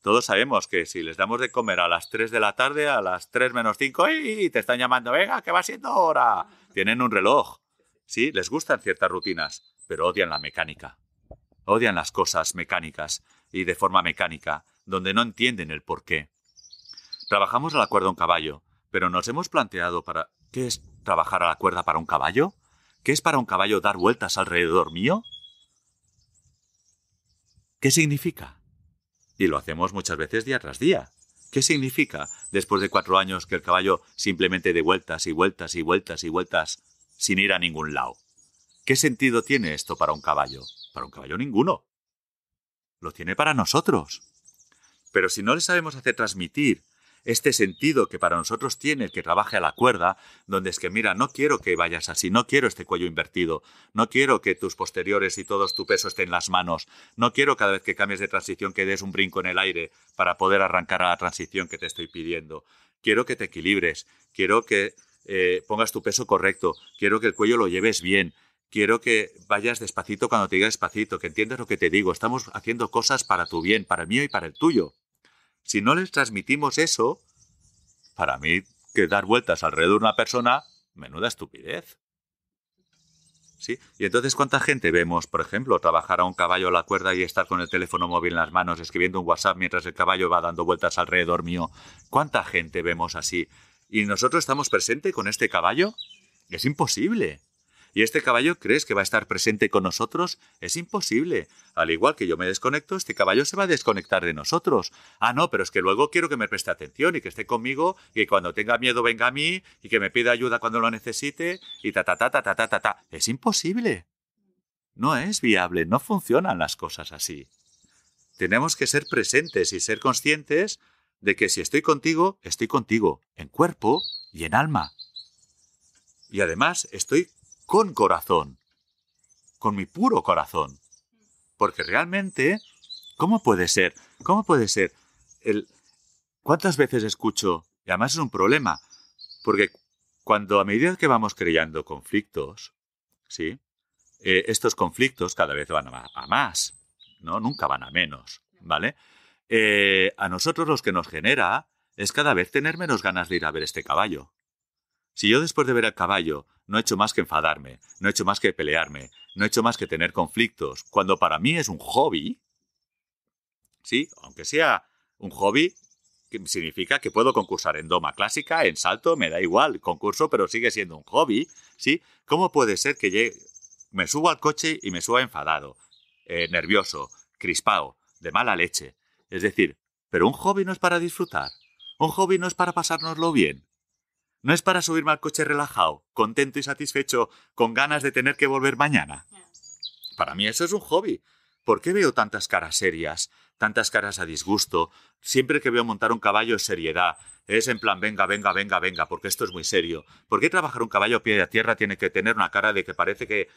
Todos sabemos que si les damos de comer a las 3 de la tarde, a las 3 menos 5, ¡y! Te están llamando, venga, que va siendo hora. Tienen un reloj. Sí, les gustan ciertas rutinas, pero odian la mecánica. Odian las cosas mecánicas y de forma mecánica, donde no entienden el porqué. Trabajamos a la cuerda un caballo, pero nos hemos planteado para... ¿Qué es trabajar a la cuerda para un caballo? ¿Qué es para un caballo dar vueltas alrededor mío? ¿Qué significa? Y lo hacemos muchas veces día tras día. ¿Qué significa después de cuatro años que el caballo simplemente dé vueltas y vueltas y vueltas y vueltas sin ir a ningún lado? ¿Qué sentido tiene esto para un caballo? Para un caballo ninguno. Lo tiene para nosotros. Pero si no le sabemos hacer transmitir este sentido que para nosotros tiene el que trabaje a la cuerda, donde es que, mira, no quiero que vayas así, no quiero este cuello invertido, no quiero que tus posteriores y todo tu peso esté en las manos, no quiero cada vez que cambies de transición que des un brinco en el aire para poder arrancar a la transición que te estoy pidiendo. Quiero que te equilibres, quiero que eh, pongas tu peso correcto, quiero que el cuello lo lleves bien, quiero que vayas despacito cuando te diga despacito, que entiendas lo que te digo. Estamos haciendo cosas para tu bien, para el mío y para el tuyo. Si no les transmitimos eso, para mí que dar vueltas alrededor de una persona, menuda estupidez. ¿Sí? Y entonces, ¿cuánta gente vemos, por ejemplo, trabajar a un caballo a la cuerda y estar con el teléfono móvil en las manos, escribiendo un WhatsApp mientras el caballo va dando vueltas alrededor mío? ¿Cuánta gente vemos así? ¿Y nosotros estamos presentes con este caballo? Es imposible. ¿Y este caballo crees que va a estar presente con nosotros? Es imposible. Al igual que yo me desconecto, este caballo se va a desconectar de nosotros. Ah, no, pero es que luego quiero que me preste atención y que esté conmigo y que cuando tenga miedo venga a mí y que me pida ayuda cuando lo necesite y ta ta ta ta ta ta ta. ta. Es imposible. No es viable, no funcionan las cosas así. Tenemos que ser presentes y ser conscientes de que si estoy contigo, estoy contigo, en cuerpo y en alma. Y además estoy con corazón, con mi puro corazón. Porque realmente, ¿cómo puede ser? ¿Cómo puede ser? El, ¿Cuántas veces escucho? Y además es un problema, porque cuando a medida que vamos creando conflictos, ¿sí? Eh, estos conflictos cada vez van a, más, ¿no? Nunca van a menos, ¿vale? Eh, a nosotros los que nos genera es cada vez tener menos ganas de ir a ver este caballo. Si yo después de ver al caballo no he hecho más que enfadarme, no he hecho más que pelearme, no he hecho más que tener conflictos, cuando para mí es un hobby, sí, aunque sea un hobby, significa que puedo concursar en doma clásica, en salto, me da igual, concurso, pero sigue siendo un hobby, sí. ¿Cómo puede ser que me subo al coche y me suba enfadado, eh, nervioso, crispado, de mala leche? Es decir, pero un hobby no es para disfrutar, un hobby no es para pasárnoslo bien, no es para subirme al coche relajado, contento y satisfecho, con ganas de tener que volver mañana. Para mí eso es un hobby. ¿Por qué veo tantas caras serias, tantas caras a disgusto? Siempre que veo montar un caballo es seriedad. Es en plan, venga, venga, venga, venga, porque esto es muy serio. ¿Por qué trabajar un caballo a pie de tierra tiene que tener una cara de que parece que,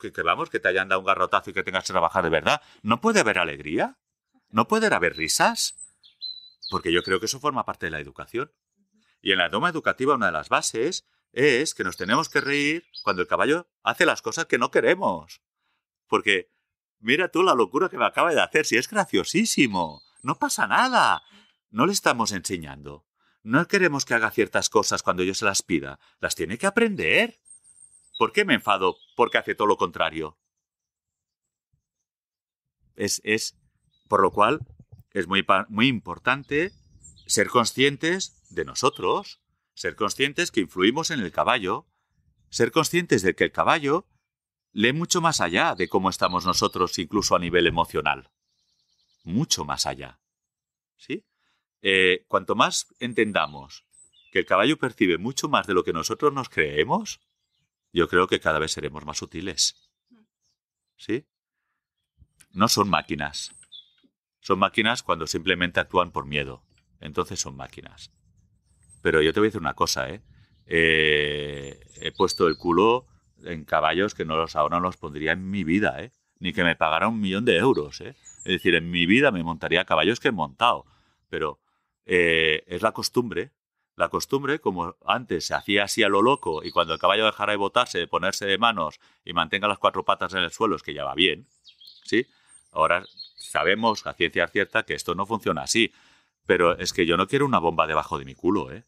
que, que, vamos, que te hayan dado un garrotazo y que tengas que trabajar de verdad? ¿No puede haber alegría? ¿No puede haber risas? Porque yo creo que eso forma parte de la educación. Y en la toma educativa una de las bases es que nos tenemos que reír cuando el caballo hace las cosas que no queremos. Porque mira tú la locura que me acaba de hacer, si es graciosísimo, no pasa nada. No le estamos enseñando. No queremos que haga ciertas cosas cuando yo se las pida. Las tiene que aprender. ¿Por qué me enfado? Porque hace todo lo contrario. Es, es por lo cual, es muy, muy importante ser conscientes de nosotros, ser conscientes que influimos en el caballo, ser conscientes de que el caballo lee mucho más allá de cómo estamos nosotros, incluso a nivel emocional. Mucho más allá. ¿Sí? Eh, cuanto más entendamos que el caballo percibe mucho más de lo que nosotros nos creemos, yo creo que cada vez seremos más útiles. ¿Sí? No son máquinas. Son máquinas cuando simplemente actúan por miedo entonces son máquinas. Pero yo te voy a decir una cosa, ¿eh? Eh, he puesto el culo en caballos que no los, ahora no los pondría en mi vida, ¿eh? Ni que me pagara un millón de euros, ¿eh? Es decir, en mi vida me montaría caballos que he montado. Pero eh, es la costumbre. La costumbre, como antes se hacía así a lo loco, y cuando el caballo dejara de botarse, de ponerse de manos y mantenga las cuatro patas en el suelo, es que ya va bien. ¿Sí? Ahora sabemos la ciencia cierta que esto no funciona así. Pero es que yo no quiero una bomba debajo de mi culo, ¿eh?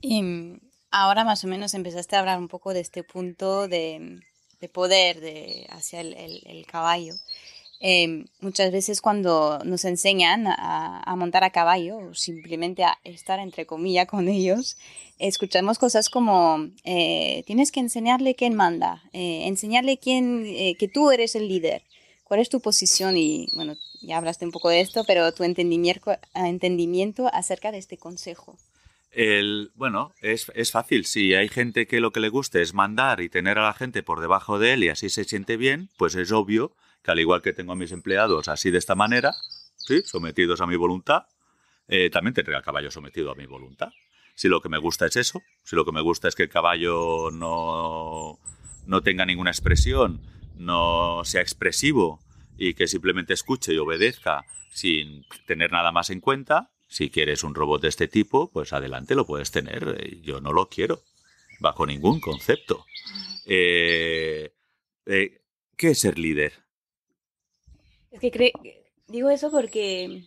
Y ahora más o menos empezaste a hablar un poco de este punto de, poder de, hacia el, caballo. Em, muchas veces cuando nos enseñan a, montar a caballo o simplemente a estar entre comillas con ellos, escuchamos cosas como eh, tienes que enseñarle quién manda, eh, enseñarle quién, eh, que tú eres el líder, ¿Cuál es tu posición? Y bueno, ya hablaste un poco de esto, pero tu ah, entendimiento, acerca de este consejo. El, bueno, es, es fácil. Si hay gente que lo que le gusta es mandar y tener a la gente por debajo de él y así se siente bien, pues es obvio que al igual que tengo a mis empleados así de esta manera, ¿sí? sometidos a mi voluntad, eh, también tendré al caballo sometido a mi voluntad. Si lo que me gusta es eso, si lo que me gusta es que el caballo no, no tenga ninguna expresión no sea expresivo y que simplemente escuche y obedezca sin tener nada más en cuenta, si quieres un robot de este tipo, pues adelante lo puedes tener. Yo no lo quiero, bajo ningún concepto. Eh, eh ¿Qué es ser líder? Es que digo eso porque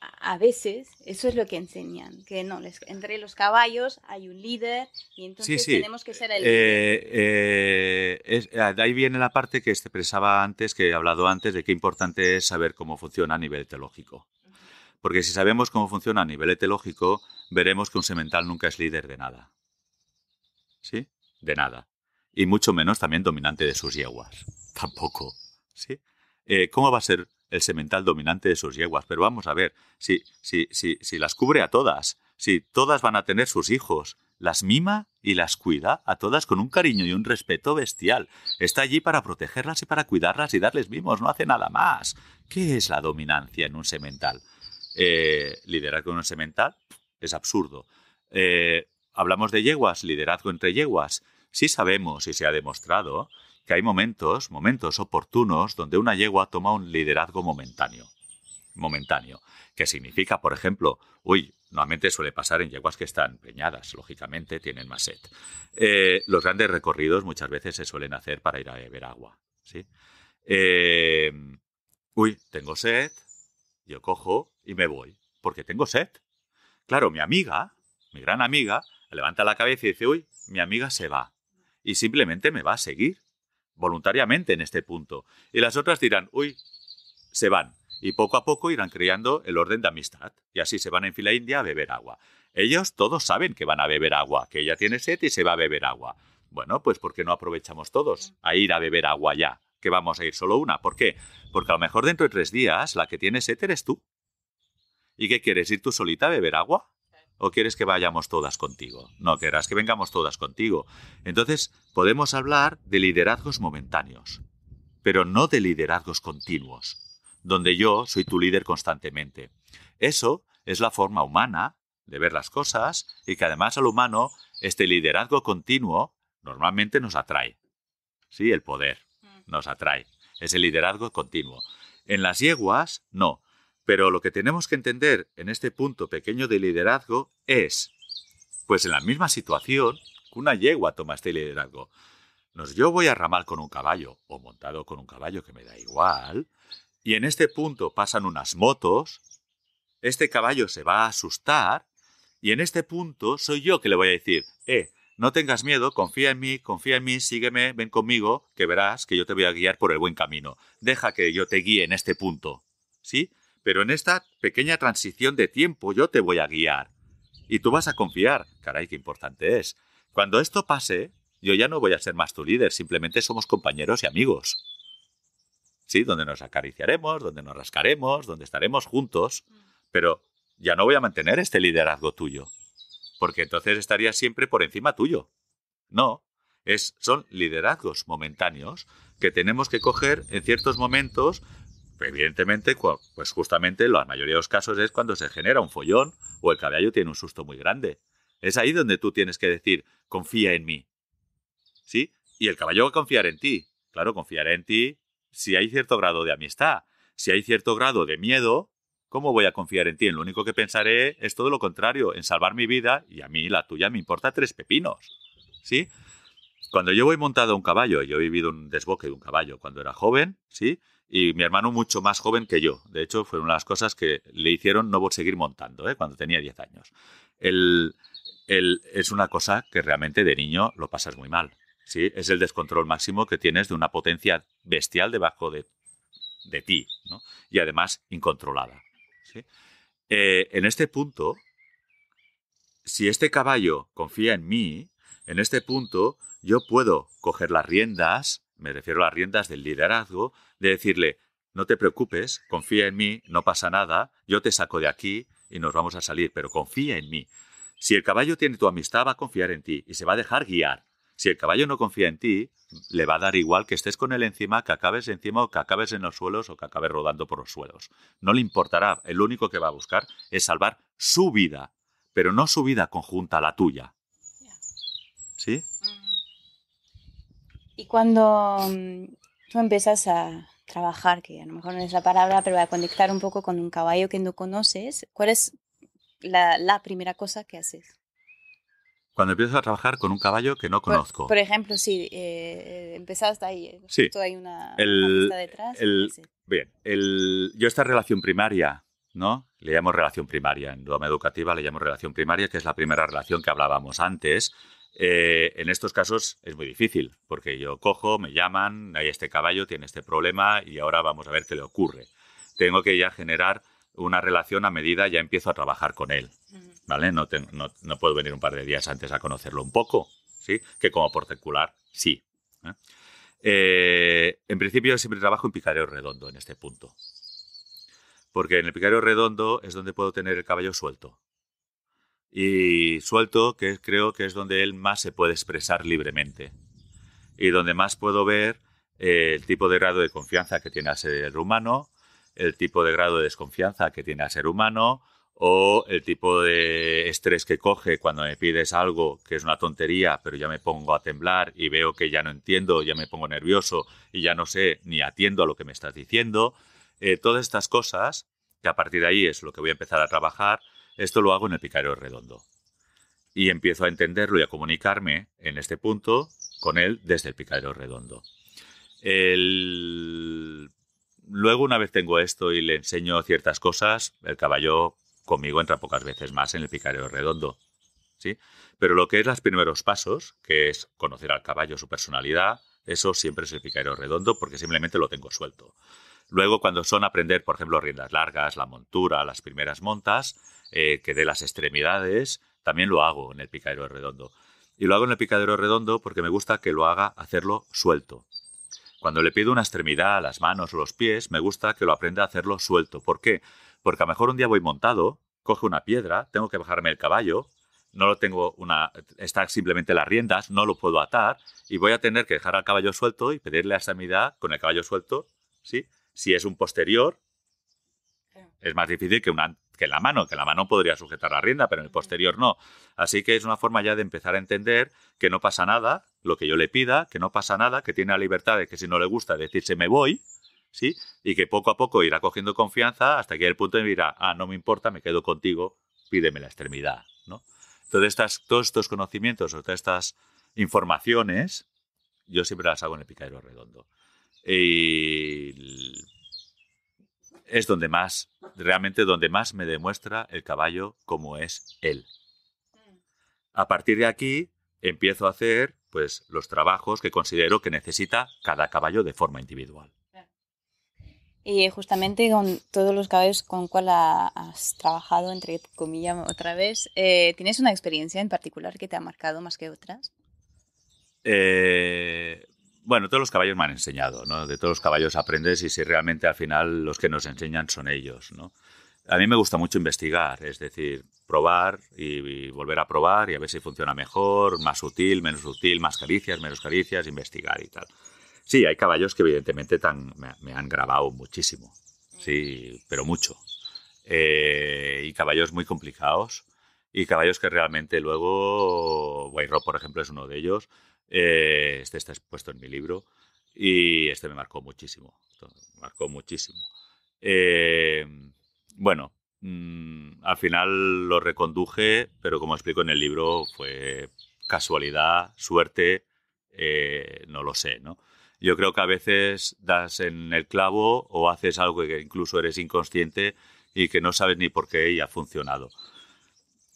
a veces eso es lo que enseñan, que no, entre los caballos hay un líder y entonces tenemos que ser el eh, líder. Eh, ah, de ahí viene la parte que expresaba antes, que he hablado antes, de qué importante es saber cómo funciona a nivel teológico. Porque si sabemos cómo funciona a nivel teológico, veremos que un semental nunca es líder de nada. ¿Sí? De nada. Y mucho menos también dominante de sus yeguas. *laughs* Tampoco. ¿Sí? Eh, ¿Cómo va a ser el semental dominante de sus yeguas. Pero vamos a ver, si, si, si, si las cubre a todas, si todas van a tener sus hijos, las mima y las cuida a todas con un cariño y un respeto bestial. Está allí para protegerlas y para cuidarlas y darles mimos, no hace nada más. ¿Qué es la dominancia en un semental? Eh, liderazgo en un semental es absurdo. Eh, hablamos de yeguas, liderazgo entre yeguas. Sí sabemos y se ha demostrado que hay momentos, momentos oportunos, donde una yegua toma un liderazgo momentáneo. Momentáneo. Que significa, por ejemplo, uy, normalmente suele pasar en yeguas que están peñadas. lógicamente tienen más sed. Eh, los grandes recorridos muchas veces se suelen hacer para ir a beber agua. ¿sí? Eh, uy, tengo sed, yo cojo y me voy, porque tengo sed. Claro, mi amiga, mi gran amiga, levanta la cabeza y dice, uy, mi amiga se va. Y simplemente me va a seguir voluntariamente en este punto. Y las otras dirán, uy, se van. Y poco a poco irán creando el orden de amistad. Y así se van en fila india a beber agua. Ellos todos saben que van a beber agua, que ella tiene sed y se va a beber agua. Bueno, pues porque no aprovechamos todos a ir a beber agua ya, que vamos a ir solo una. ¿Por qué? Porque a lo mejor dentro de tres días la que tiene sed eres tú. ¿Y qué quieres? ¿Ir tú solita a beber agua? ¿O quieres que vayamos todas contigo? No, querrás que vengamos todas contigo. Entonces, podemos hablar de liderazgos momentáneos, pero no de liderazgos continuos, donde yo soy tu líder constantemente. Eso es la forma humana de ver las cosas y que además al humano este liderazgo continuo normalmente nos atrae. Sí, el poder mm. nos atrae. Es el liderazgo continuo. En las yeguas, no. Pero lo que tenemos que entender en este punto pequeño de liderazgo es, pues en la misma situación, que una yegua toma este liderazgo. Nos, yo voy a ramar con un caballo o montado con un caballo que me da igual, y en este punto pasan unas motos, este caballo se va a asustar, y en este punto soy yo que le voy a decir, eh, no tengas miedo, confía en mí, confía en mí, sígueme, ven conmigo, que verás que yo te voy a guiar por el buen camino. Deja que yo te guíe en este punto. ¿Sí? Pero en esta pequeña transición de tiempo yo te voy a guiar. Y tú vas a confiar. Caray, qué importante es. Cuando esto pase, yo ya no voy a ser más tu líder, simplemente somos compañeros y amigos. Sí, donde nos acariciaremos, donde nos rascaremos, donde estaremos juntos, pero ya no voy a mantener este liderazgo tuyo, porque entonces estaría siempre por encima tuyo. No, es, son liderazgos momentáneos que tenemos que coger en ciertos momentos evidentemente, pues justamente la mayoría de los casos es cuando se genera un follón o el caballo tiene un susto muy grande. Es ahí donde tú tienes que decir, confía en mí. ¿Sí? Y el caballo va a confiar en ti. Claro, confiará en ti si hay cierto grado de amistad. Si hay cierto grado de miedo, ¿cómo voy a confiar en ti? lo único que pensaré es todo lo contrario, en salvar mi vida y a mí la tuya me importa tres pepinos. ¿Sí? Cuando yo voy montado a un caballo, yo he vivido un desboque de un caballo cuando era joven, ¿sí? y mi hermano mucho más joven que yo. De hecho, fue una de las cosas que le hicieron no seguir montando ¿eh? cuando tenía 10 años. es una cosa que realmente de niño lo pasas muy mal. ¿sí? Es el descontrol máximo que tienes de una potencia bestial debajo de, ti ¿no? y además incontrolada. Eh, en este punto, si este caballo confía en mí, en este punto yo puedo coger las riendas me refiero a las riendas del liderazgo, de decirle, no te preocupes, confía en mí, no pasa nada, yo te saco de aquí y nos vamos a salir, pero confía en mí. Si el caballo tiene tu amistad, va a confiar en ti y se va a dejar guiar. Si el caballo no confía en ti, le va a dar igual que estés con él encima, que acabes encima o que acabes en los suelos o que acabes rodando por los suelos. No le importará, el único que va a buscar es salvar su vida, pero no su vida conjunta, a la tuya. ¿Sí? Mm. Y cuando mm, tú empiezas a trabajar, que a lo mejor no es la palabra, pero a conectar un poco con un caballo que no conoces, ¿cuál es la, primera cosa que haces? Cuando empiezas a trabajar con un caballo que no conozco. Por, ejemplo, sí, eh, empezaste ahí. Eh, sí. hay una, detrás. bien, yo esta relación primaria, ¿no? Le llamo relación primaria. En Doma Educativa le llamo relación primaria, que es la primera relación que hablábamos antes, eh, en estos casos es muy difícil, porque yo cojo, me llaman, hay este caballo, tiene este problema y ahora vamos a ver qué le ocurre. Tengo que ya generar una relación a medida ya empiezo a trabajar con él, ¿vale? No, puedo venir un par de días antes a conocerlo un poco, ¿sí? Que como por circular, sí. ¿eh? Eh, en principio siempre trabajo en picareo redondo en este punto, porque en el picareo redondo es donde puedo tener el caballo suelto y suelto, que creo que es donde él más se puede expresar libremente y donde más puedo ver eh, el tipo de grado de confianza que tiene al ser humano, el tipo de grado de desconfianza que tiene al ser humano o el tipo de estrés que coge cuando me pides algo que es una tontería, pero ya me pongo a temblar y veo que ya no entiendo, ya me pongo nervioso y ya no sé ni atiendo a lo que me estás diciendo. Eh, todas estas cosas, que a partir de ahí es lo que voy a empezar a trabajar, esto lo hago en el picadero redondo. Y empiezo a entenderlo y a comunicarme en este punto con él desde el picadero redondo. Luego, una vez tengo esto y le enseño ciertas cosas, el caballo conmigo entra pocas veces más en el picadero redondo. ¿sí? Pero lo que es los primeros pasos, que es conocer al caballo, su personalidad, eso siempre es el picadero redondo porque simplemente lo tengo suelto. Luego, cuando son aprender, por ejemplo, riendas largas, la montura, las primeras montas, eh, que de las extremidades, también lo hago en el picadero redondo. Y lo hago en el picadero redondo porque me gusta que lo haga hacerlo suelto. Cuando le pido una extremidad, a las manos o los pies, me gusta que lo aprenda a hacerlo suelto. ¿Por qué? Porque a lo mejor un día voy montado, cojo una piedra, tengo que bajarme el caballo, no lo tengo una está simplemente las riendas, no lo puedo atar y voy a tener que dejar al caballo suelto y pedirle a extremidad con el caballo suelto, ¿sí? Si es un posterior, es más difícil que, una, la mano, que la mano podría sujetar la rienda, pero en el posterior no. Así que es una forma ya de empezar a entender que no pasa nada, lo que yo le pida, que no pasa nada, que tiene la libertad de que si no le gusta decirse me voy, ¿sí? Y que poco a poco irá cogiendo confianza hasta que el punto de mira ah, no me importa, me quedo contigo, pídeme la extremidad, ¿no? Entonces, estas, todos estos conocimientos todas estas informaciones, yo siempre las hago en el picadero redondo. Eh, es donde más, realmente donde más me demuestra el caballo como es él. Mm. A partir de aquí empiezo a hacer pues los trabajos que considero que necesita cada caballo de forma individual. Y eh, justamente con todos los caballos con cuales has trabajado, entre comillas, otra vez, eh, ¿tienes una experiencia en particular que te ha marcado más que otras? Eh, bueno, todos los caballos me han enseñado, ¿no? De todos los caballos aprendes y si realmente al final los que nos enseñan son ellos, ¿no? A mí me gusta mucho investigar, es decir, probar y, volver a probar y a ver si funciona mejor, más sutil, menos sutil, más caricias, menos caricias, investigar y tal. Sí, hay caballos que evidentemente me, han grabado muchísimo, sí, pero mucho. Eh, y caballos muy complicados y caballos que realmente luego, Guairó, por ejemplo, es uno de ellos, eh, este está expuesto en mi libro y este me marcó muchísimo. marcó muchísimo. Eh, bueno, mm, al final lo reconduje, pero como explico en el libro, fue casualidad, suerte, eh, no lo sé, ¿no? Yo creo que a veces das en el clavo o haces algo que incluso eres inconsciente y que no sabes ni por qué y ha funcionado.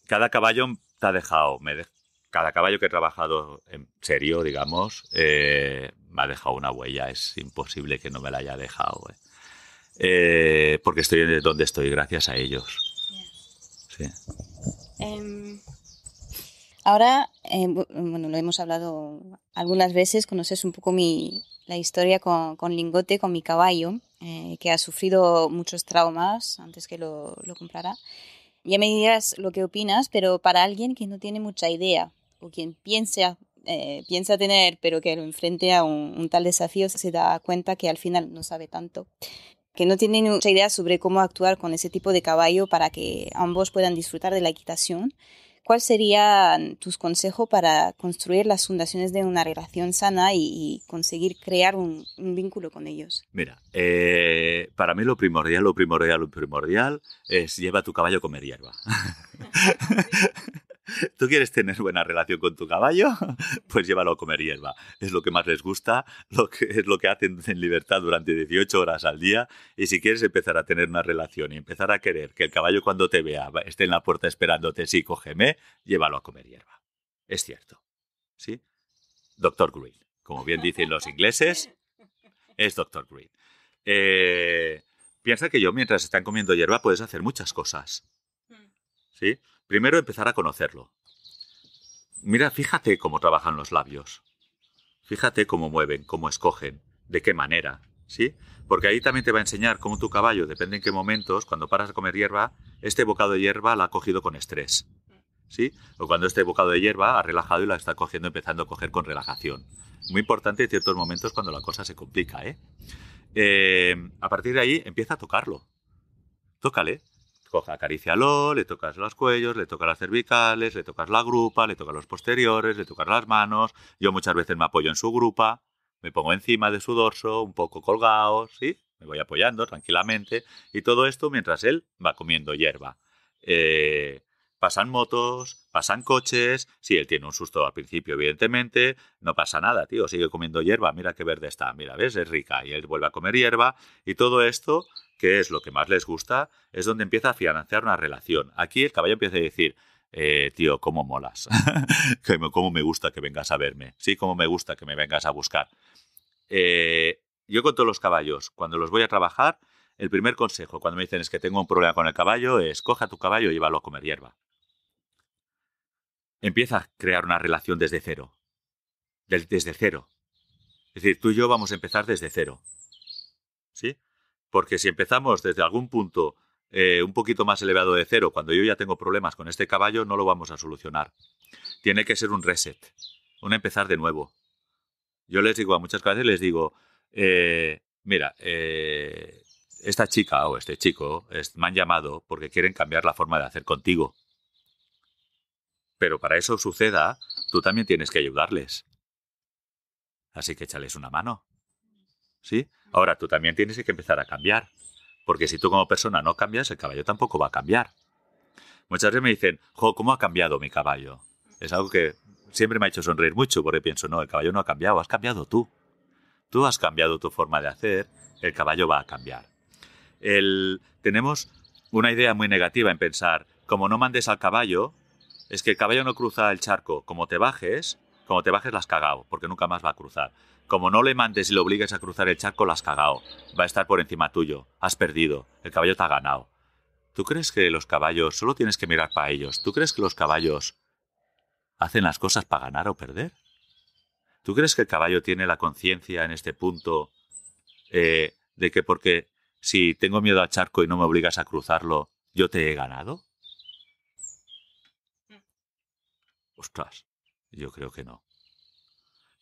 Cada caballo te ha dejado, me, cada caballo que he trabajado en serio, digamos, eh, me ha dejado una huella. Es imposible que no me la haya dejado. Eh. Eh, porque estoy donde estoy gracias a ellos. Em, ahora, em, bueno, lo hemos hablado algunas veces, conoces un poco mi, la historia con, Lingote, con mi caballo, que ha sufrido muchos traumas antes que lo, lo comprara. Ya me dirás lo que opinas, pero para alguien que no tiene mucha idea o quien piensa, eh, piensa tener, pero que lo enfrente a un, tal desafío, se da cuenta que al final no sabe tanto que no tiene mucha idea sobre cómo actuar con ese tipo de caballo para que ambos puedan disfrutar de la equitación. ¿Cuál sería mm, tus consejos para construir las fundaciones de una relación sana y, conseguir crear un, vínculo con ellos? Mira, eh, para mí lo primordial, lo primordial, lo primordial es lleva tu caballo a comer hierba. *laughs* *laughs* *laughs* ¿Tú quieres tener buena relación con tu caballo? *laughs* Pues llévalo a comer hierba. Es lo que más les gusta, *laughs* lo que, es lo que hacen en libertad durante 18 horas al día. Y si quieres empezar a tener una relación y empezar a querer que el caballo cuando te vea esté en la puerta esperándote, sí, cógeme, llévalo a comer hierba. Es cierto. ¿Sí? Doctor Green. Como bien dicen los ingleses, es Doctor Green. Eh, piensa que yo, mientras están comiendo hierba, puedes hacer muchas cosas. Mm. ¿Sí? Primero empezar a conocerlo. Mira, fíjate cómo trabajan los labios. Fíjate cómo mueven, cómo escogen, de qué manera, ¿sí? Porque ahí también te va a enseñar cómo tu caballo, depende en qué momentos, cuando paras a comer hierba, este bocado de hierba la ha cogido con estrés, ¿sí? O cuando este bocado de hierba ha relajado y la está cogiendo, empezando a coger con relajación. Muy importante en ciertos momentos cuando la cosa se complica, ¿eh? eh a partir de ahí empieza a tocarlo. Tócale, coja, le tocas los cuellos, le tocas las cervicales, le tocas la grupa, le tocas los posteriores, le tocas las manos. Yo muchas veces me apoyo en su grupa, me pongo encima de su dorso, un poco colgado, ¿sí? Me voy apoyando tranquilamente. Y todo esto mientras él va comiendo hierba. Eh, pasan motos, pasan coches. si él tiene un susto al principio, evidentemente. No pasa nada, tío. Sigue comiendo hierba. Mira qué verde está. Mira, ¿ves? Es rica. Y él vuelve a comer hierba. Y todo esto que es lo que más les gusta, es donde empieza a financiar una relación. Aquí el caballo empieza a decir, eh, tío, cómo molas, *laughs* cómo me gusta que vengas a verme, sí, cómo me gusta que me vengas a buscar. Eh, yo con todos los caballos, cuando los voy a trabajar, el primer consejo cuando me dicen es que tengo un problema con el caballo es coja tu caballo y llévalo a comer hierba. Empieza a crear una relación desde cero. desde cero. Es decir, tú y yo vamos a empezar desde cero. ¿Sí? porque si empezamos desde algún punto eh, un poquito más elevado de cero, cuando yo ya tengo problemas con este caballo, no lo vamos a solucionar. Tiene que ser un reset, un empezar de nuevo. Yo les digo a muchas veces, les digo, eh, mira, eh, esta chica o este chico me han llamado porque quieren cambiar la forma de hacer contigo. Pero para eso suceda, tú también tienes que ayudarles. Así que échales una mano. ¿Sí? Ahora, tú también tienes que empezar a cambiar, porque si tú como persona no cambias, el caballo tampoco va a cambiar. Muchas veces me dicen, jo, ¿cómo ha cambiado mi caballo? Es algo que siempre me ha hecho sonreír mucho, porque pienso, no, el caballo no ha cambiado, has cambiado tú. Tú has cambiado tu forma de hacer, el caballo va a cambiar. tenemos una idea muy negativa en pensar, como no mandes al caballo, es que el caballo no cruza el charco, como te bajes, como te bajes, las cagao, porque nunca más va a cruzar. Como no le mandes y le obligues a cruzar el charco, las cagao. Va a estar por encima tuyo. Has perdido. El caballo te ha ganado. ¿Tú crees que los caballos solo tienes que mirar para ellos? ¿Tú crees que los caballos hacen las cosas para ganar o perder? ¿Tú crees que el caballo tiene la conciencia en este punto eh, de que porque si tengo miedo al charco y no me obligas a cruzarlo, yo te he ganado? Mm. Ostras. Yo creo que no.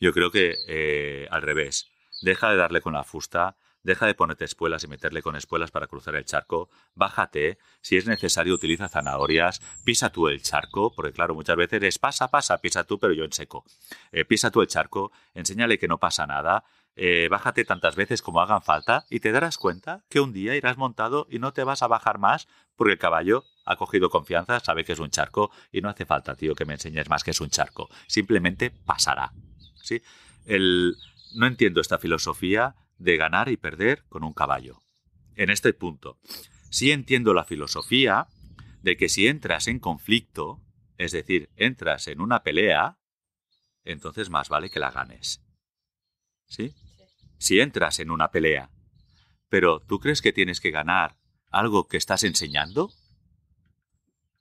Yo creo que eh, al revés. Deja de darle con la fusta, deja de ponerte espuelas y meterle con espuelas para cruzar el charco, bájate, si es necesario utiliza zanahorias, pisa tú el charco, porque claro, muchas veces es pasa, pasa, pisa tú, pero yo en seco. Eh, pisa tú el charco, enséñale que no pasa nada, eh, bájate tantas veces como hagan falta y te darás cuenta que un día irás montado y no te vas a bajar más porque el caballo ha cogido confianza, sabe que es un charco y no hace falta, tío, que me enseñes más que es un charco. Simplemente pasará. ¿sí? El, no entiendo esta filosofía de ganar y perder con un caballo. En este punto, sí entiendo la filosofía de que si entras en conflicto, es decir, entras en una pelea, entonces más vale que la ganes. ¿Sí? Si entras en una pelea, pero ¿tú crees que tienes que ganar algo que estás enseñando?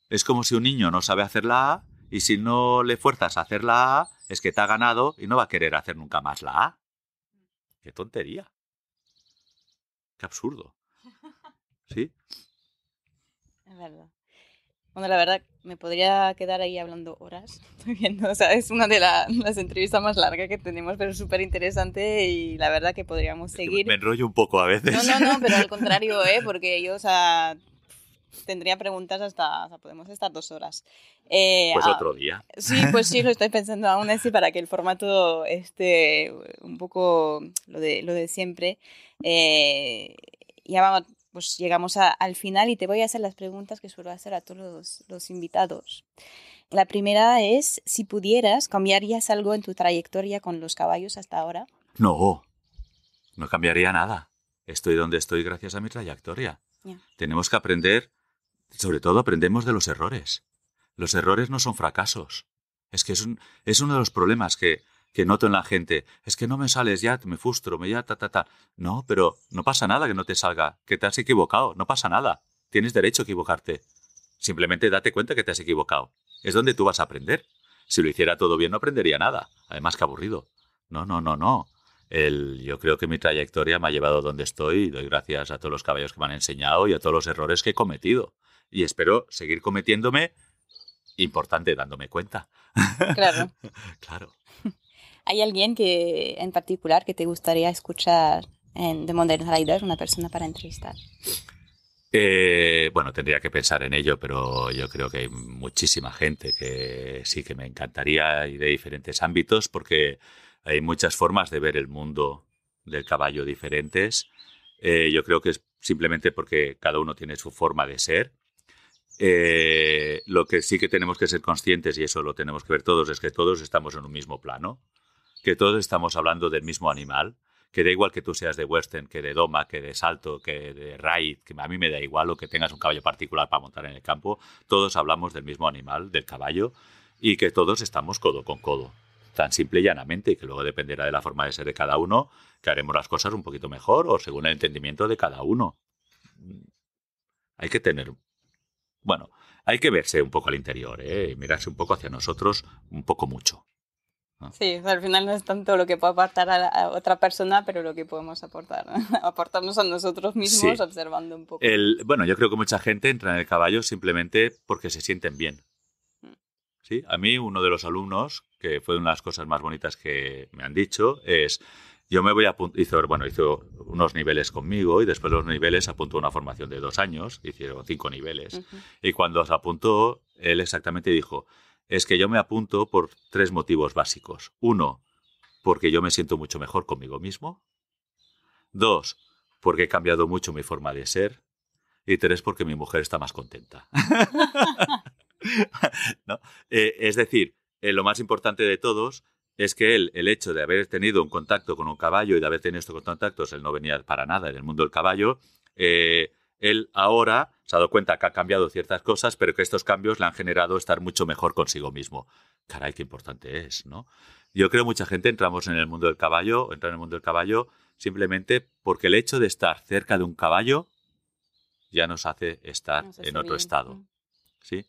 Es como si un niño no sabe hacer la A y si no le fuerzas a hacer la A, es que te ha ganado y no va a querer hacer nunca más la A. ¡Qué tontería! ¡Qué absurdo! *laughs* ¿Sí? Es verdad. Bueno, la verdad, me podría quedar ahí hablando horas. *laughs* o sea, es una de las entrevistas más largas que tenemos, pero súper interesante y la verdad que podríamos seguir. me enrollo un poco a veces. No, no, no, pero al *laughs* contrario, ¿eh? Porque yo, o sea, tendría preguntas hasta, podemos estar dos horas. Eh, pues ah, otro día. sí, pues sí, lo estoy pensando aún así para que el formato esté un poco lo de, lo de siempre. Eh, ya vamos, pues llegamos al final y te voy a hacer las preguntas que suelo hacer a todos los, invitados. La primera es, si pudieras, ¿cambiarías algo en tu trayectoria con los caballos hasta ahora? No, no cambiaría nada. Estoy donde estoy gracias a mi trayectoria. Tenemos que aprender sobre todo aprendemos de los errores. Los errores no son fracasos. Es que es, es uno de los problemas que, noto en la gente. Es que no me sales ya, me frustro, me ya, ta, ta, ta. No, pero no pasa nada que no te salga, que te has equivocado, no pasa nada. Tienes derecho a equivocarte. Simplemente date cuenta que te has equivocado. Es donde tú vas a aprender. Si lo hiciera todo bien no aprendería nada. Además, que aburrido. No, no, no, no. yo creo que mi trayectoria me ha llevado donde estoy y doy gracias a todos los caballos que me han enseñado y a todos los errores que he cometido y espero seguir cometiéndome, importante, dándome cuenta. *laughs* Claro. ¿Hay alguien que en particular que te gustaría escuchar en The Modern Rider, una persona para entrevistar? Eh, bueno, tendría que pensar en ello, pero yo creo que hay muchísima gente que sí que me encantaría y de diferentes ámbitos, porque hay muchas formas de ver el mundo del caballo diferentes. Eh, yo creo que es simplemente porque cada uno tiene su forma de ser eh, lo que sí que tenemos que ser conscientes, y eso lo tenemos que ver todos, es que todos estamos en un mismo plano, que todos estamos hablando del mismo animal, que da igual que tú seas de western, que de doma, que de salto, que de raid, que a mí me da igual o que tengas un caballo particular para montar en el campo, todos hablamos del mismo animal, del caballo, y que todos estamos codo con codo, tan simple y llanamente, y que luego dependerá de la forma de ser de cada uno, que haremos las cosas un poquito mejor o según el entendimiento de cada uno. Hay que tener bueno, hay que verse un poco al interior, ¿eh? mirarse un poco hacia nosotros, un poco mucho. Sí, al final no es tanto lo que puede aportar a, otra persona, pero lo que podemos aportar, *laughs* aportarnos a nosotros mismos observando un poco. bueno, yo creo que mucha gente entra en el caballo simplemente porque se sienten bien. Mm. ¿Sí? A mí uno de los alumnos, que fue una de las cosas más bonitas que me han dicho, es, yo me voy a hizo, bueno, hizo unos niveles conmigo y después los niveles apuntó una formación de dos años, hicieron cinco niveles. Y cuando se apuntó, él exactamente dijo, es que yo me apunto por tres motivos básicos. Uno, porque yo me siento mucho mejor conmigo mismo. Dos, porque he cambiado mucho mi forma de ser. Y tres, porque mi mujer está más contenta. *laughs* *laughs* ¿No? Eh, es decir, eh, lo más importante de todos es que él, el hecho de haber tenido un contacto con un caballo y de haber tenido estos contactos, él no venía para nada en el mundo del caballo, eh, él ahora se ha dado cuenta que ha cambiado ciertas cosas, pero que estos cambios le han generado estar mucho mejor consigo mismo. Caray, qué importante es, ¿no? Yo creo que mucha gente entramos en el mundo del caballo, entra en el mundo del caballo simplemente porque el hecho de estar cerca de un caballo ya nos hace estar en otro estado. Mm. ¿sí?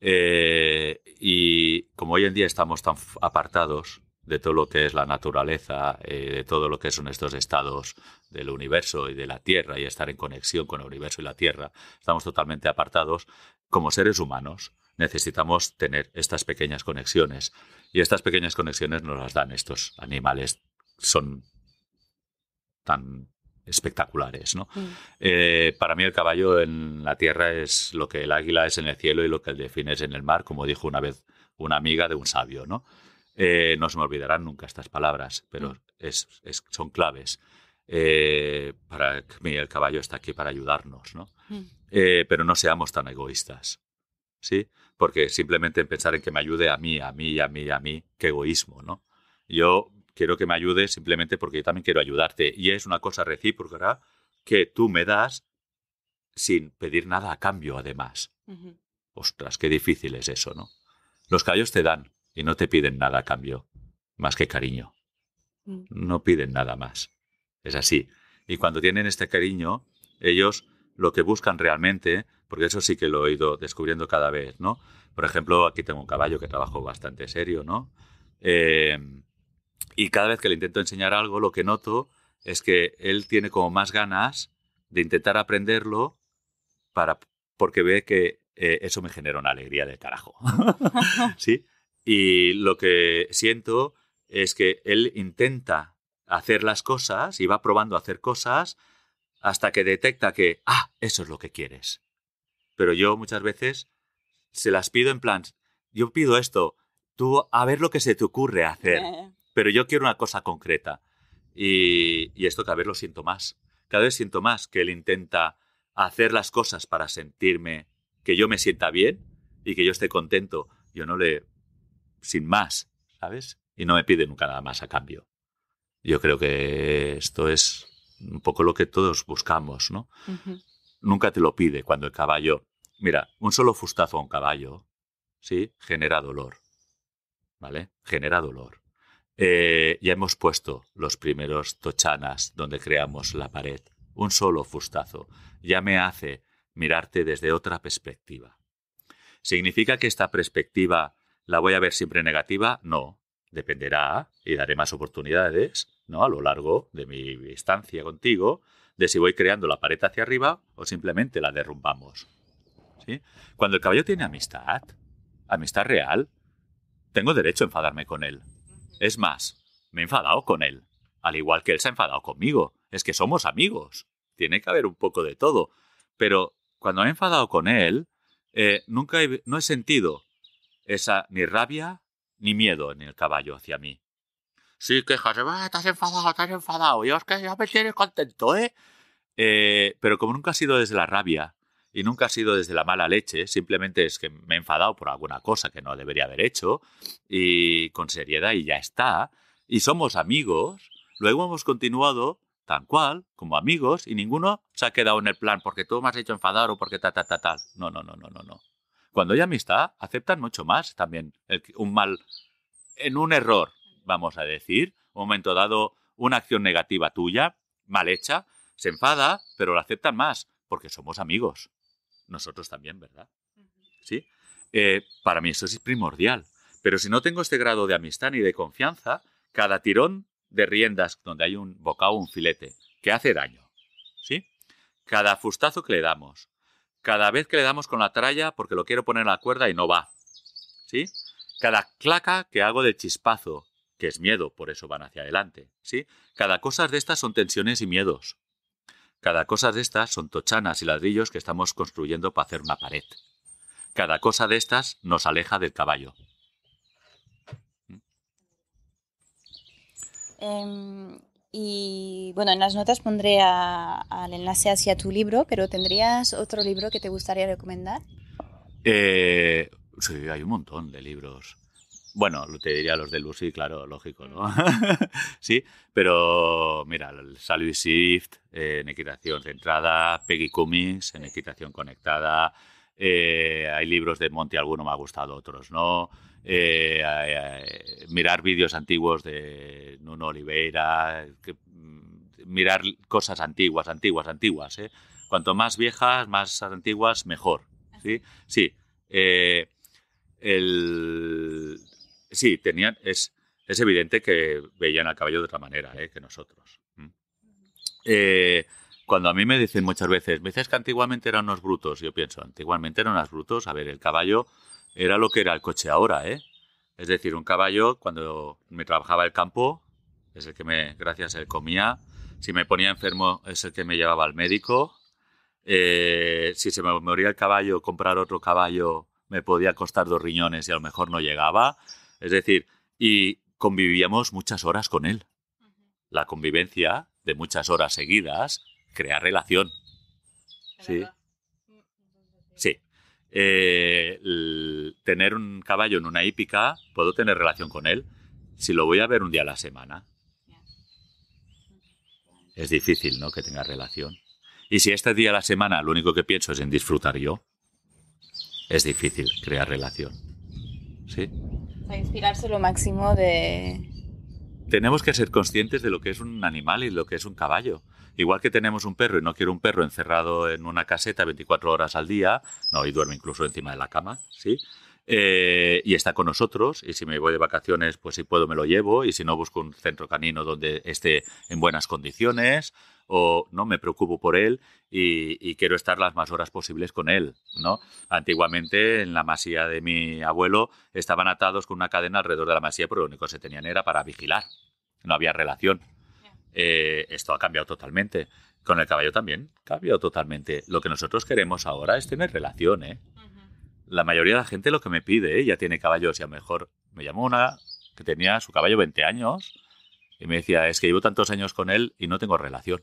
Eh, y como hoy en día estamos tan apartados de todo lo que es la naturaleza, eh, de todo lo que son estos estados del universo y de la Tierra y estar en conexión con el universo y la Tierra, estamos totalmente apartados como seres humanos necesitamos tener estas pequeñas conexiones. Y estas pequeñas conexiones nos las dan estos animales. Son tan espectaculares. ¿no? Mm. Eh, para mí el caballo en la tierra es lo que el águila es en el cielo y lo que el fin es en el mar, como dijo una vez una amiga de un sabio. ¿no? Eh, no se me olvidarán nunca estas palabras, pero mm. es, son claves. Eh, para mí el caballo está aquí para ayudarnos, ¿no? Mm. pero no seamos tan egoístas, ¿sí? Porque simplemente pensar en que me ayude a mí, a mí, a mí, a mí, qué egoísmo, ¿no? Yo quiero que me ayudes simplemente porque yo también quiero ayudarte. Y es una cosa recíproca que tú me das sin pedir nada a cambio, además. Ostras, qué difícil es eso, ¿no? Los caballos te dan y no te piden nada a cambio, más que cariño. Mm. No piden nada más. Es así. Y cuando tienen este cariño, ellos lo que buscan realmente, porque eso sí que lo he ido descubriendo cada vez, ¿no? Por ejemplo, aquí tengo un caballo que trabajo bastante serio, ¿no? Eh, y cada vez que le intento enseñar algo, lo que noto es que él tiene como más ganas de intentar aprenderlo para, porque ve que eh, eso me genera una alegría de carajo. *laughs* ¿Sí? Y lo que siento es que él intenta hacer las cosas y va probando a hacer cosas hasta que detecta que, ah, eso es lo que quieres. Pero yo muchas veces se las pido en plan, yo pido esto, tú a ver lo que se te ocurre hacer. Eh pero yo quiero una cosa concreta. Y, esto cada vez lo siento más. Cada vez siento más que él intenta hacer las cosas para sentirme, que yo me sienta bien y que yo esté contento. Yo no le... sin más, ¿sabes? Y no me pide nunca nada más a cambio. Yo creo que esto es un poco lo que todos buscamos, ¿no? Nunca te lo pide cuando el caballo... Mira, un solo fustazo a un caballo, ¿sí? Genera dolor, ¿vale? Genera dolor. Eh, ya hemos puesto los primeros tochanas donde creamos la pared. Un solo fustazo ya me hace mirarte desde otra perspectiva. ¿Significa que esta perspectiva la voy a ver siempre negativa? No. Dependerá y daré más oportunidades ¿no? a lo largo de mi estancia contigo de si voy creando la pared hacia arriba o simplemente la derrumbamos. Cuando el caballo tiene amistad, amistad real, tengo derecho a enfadarme con él es más, me he enfadado con él, al igual que él se ha enfadado conmigo. Es que somos amigos. Tiene que haber un poco de todo. Pero cuando me he enfadado con él, eh, nunca he, no he sentido esa ni rabia ni miedo en el caballo hacia mí. Sí, quejas, ah, estás enfadado, estás enfadado. Yo que ya me tienes contento, ¿eh?". ¿eh? Pero como nunca ha sido desde la rabia, y nunca ha sido desde la mala leche, simplemente es que me he enfadado por alguna cosa que no debería haber hecho y con seriedad y ya está. Y somos amigos, luego hemos continuado tan cual, como amigos, y ninguno se ha quedado en el plan porque tú me has hecho enfadar o porque ta, ta, ta, tal. No, no, no, no, no, no. Cuando hay amistad, aceptan mucho más también un mal, en un error, vamos a decir, un momento dado, una acción negativa tuya, mal hecha, se enfada, pero la aceptan más porque somos amigos nosotros también, ¿verdad? ¿Sí? Eh, para mí eso es primordial. Pero si no tengo este grado de amistad ni de confianza, cada tirón de riendas donde hay un bocado, un filete, que hace daño, ¿sí? Cada fustazo que le damos, cada vez que le damos con la tralla porque lo quiero poner en la cuerda y no va, ¿sí? Cada claca que hago de chispazo, que es miedo, por eso van hacia adelante, ¿sí? Cada cosa de estas son tensiones y miedos, cada cosa de estas son tochanas y ladrillos que estamos construyendo para hacer una pared. Cada cosa de estas nos aleja del caballo. Em, y bueno, en las notas pondré al enlace hacia tu libro, pero ¿tendrías otro libro que te gustaría recomendar? Eh, sí, hay un montón de libros. Bueno, te diría los de Lucy, claro, lógico, ¿no? Mm. *laughs* sí, pero mira, Sally Shift eh, en equitación centrada, Peggy Cummings en equitación conectada, eh, hay libros de Monty, alguno me ha gustado, otros no. Eh, mirar vídeos antiguos de Nuno Oliveira, mm, mirar cosas antiguas, antiguas, antiguas. Cuanto más viejas, más antiguas, mejor. Sí, sí. El, Sí, tenían, es, evidente que veían al caballo de otra manera ¿eh? que nosotros. Eh, cuando a mí me dicen muchas veces, me dices que antiguamente eran unos brutos, yo pienso, antiguamente eran unos brutos, a ver, el caballo era lo que era el coche ahora, ¿eh? Es decir, un caballo, cuando me trabajaba el campo, es el que me, gracias a él comía, si me ponía enfermo es el que me llevaba al médico, eh, si se me moría el caballo, comprar otro caballo me podía costar dos riñones y a lo mejor no llegaba, es decir, y convivíamos muchas horas con él. La convivencia de muchas horas seguidas crea relación. Sí. Sí. Eh, tener un caballo en una hípica, puedo tener relación con él si lo voy a ver un día a la semana. Es difícil, ¿no? Que tenga relación. Y si este día a la semana lo único que pienso es en disfrutar yo, es difícil crear relación. ¿Sí? a inspirarse lo máximo de... Tenemos que ser conscientes de lo que es un animal y lo que es un caballo. Igual que tenemos un perro y no quiero un perro encerrado en una caseta 24 horas al día, no, y duerme incluso encima de la cama, ¿sí? Eh, y está con nosotros. Y si me voy de vacaciones, pues si puedo me lo llevo. Y si no, busco un centro canino donde esté en buenas condiciones o no me preocupo por él y, quiero estar las más horas posibles con él. ¿no? Antiguamente en la masía de mi abuelo estaban atados con una cadena alrededor de la masía, pero lo único que se tenían era para vigilar, no había relación. Eh, esto ha cambiado totalmente. Con el caballo también ha cambiado totalmente. Lo que nosotros queremos ahora es tener relación. ¿eh? La mayoría de la gente lo que me pide, ella ¿eh? ya tiene caballos y a lo mejor me llamó una que tenía su caballo 20 años y me decía, es que llevo tantos años con él y no tengo relación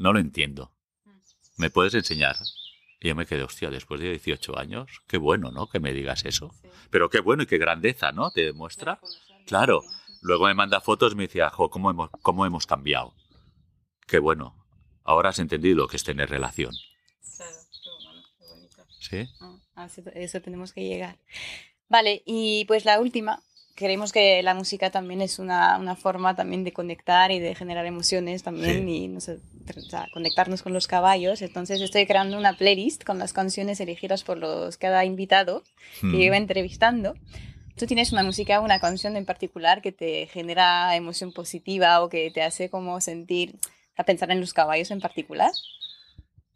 no lo entiendo. ¿Me mm. puedes enseñar? Y yo me quedé, hostia, después de 18 años, qué bueno, ¿no? Que me digas eso. Pero qué bueno y qué grandeza, ¿no? Te demuestra. Claro. Luego me manda fotos y me dice, ajo, ¿cómo hemos, cómo hemos cambiado? Qué bueno. Ahora has entendido lo que es tener relación. Claro, qué bueno, qué bonito. ¿Sí? Ah, eso tenemos que llegar. Vale, y pues la última, creemos que la música también es una, una, forma también de conectar y de generar emociones también y conectarnos con los caballos. Entonces estoy creando una playlist con las canciones elegidas por los cada invitado y que hmm. iba entrevistando. ¿Tú tienes una música, una canción en particular que te genera emoción positiva o que te hace como sentir, a pensar en los caballos en particular?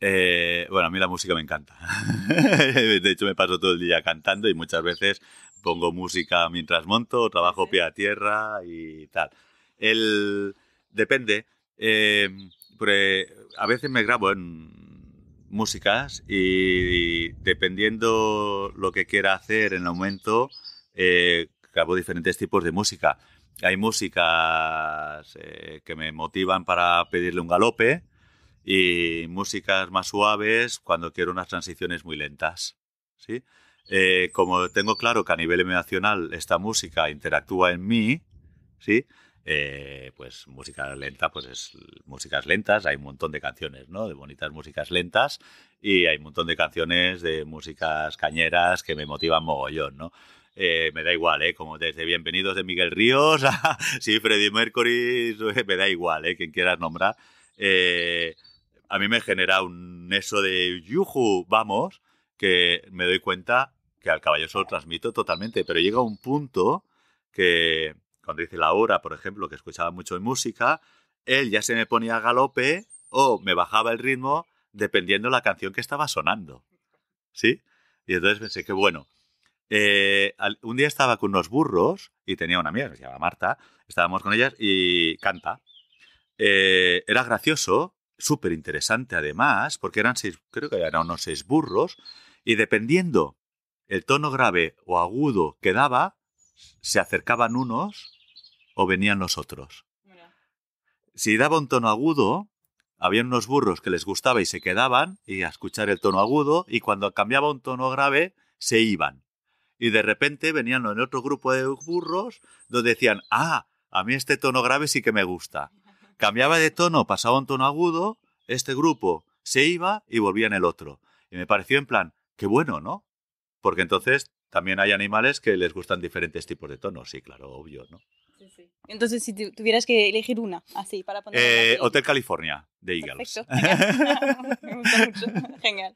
Eh, bueno, a mí la música me encanta. *laughs* de hecho, me paso todo el día cantando y muchas veces pongo música mientras monto, trabajo pie a tierra y tal. El, depende. Eh, a veces me grabo en músicas y, dependiendo lo que quiera hacer en el momento, eh, grabo diferentes tipos de música. Hay músicas eh, que me motivan para pedirle un galope y músicas más suaves cuando quiero unas transiciones muy lentas. ¿sí? Eh, como tengo claro que a nivel emocional esta música interactúa en mí, ¿sí? Eh, pues música lenta, pues es músicas lentas, hay un montón de canciones, ¿no? De bonitas músicas lentas y hay un montón de canciones de músicas cañeras que me motivan mogollón, ¿no? Eh, me da igual, ¿eh? Como desde Bienvenidos de Miguel Ríos *laughs* a sí, Freddie Mercury, me da igual, ¿eh? Quien quieras nombrar. a mí me genera un eso de yuju, vamos, que me doy cuenta que al caballo se lo transmito totalmente, pero llega un punto que cuando dice la hora, por ejemplo, que escuchaba mucho en música, él ya se me ponía a galope o me bajaba el ritmo dependiendo la canción que estaba sonando. ¿Sí? Y entonces pensé que bueno. Eh, un día estaba con unos burros y tenía una amiga que se llama Marta, estábamos con ellas y canta. Eh, era gracioso, súper interesante además, porque eran seis, creo que eran unos seis burros, y dependiendo el tono grave o agudo que daba, se acercaban unos o venían los otros. Si daba un tono agudo, había unos burros que les gustaba y se quedaban y a escuchar el tono agudo y cuando cambiaba un tono grave se iban. Y de repente venían en otro grupo de burros donde decían, ah, a mí este tono grave sí que me gusta. *laughs* Cambiaba de tono, pasaba un tono agudo, este grupo se iba y volvía el otro. Y me pareció en plan, qué bueno, ¿no? porque entonces también hay animales que les gustan diferentes tipos de tonos, sí, claro, obvio, ¿no? Sí, sí. Entonces, si tuvieras que elegir una, así, para poner... Eh, Hotel California, de Eagles. Perfecto, *laughs* Me gusta mucho, genial.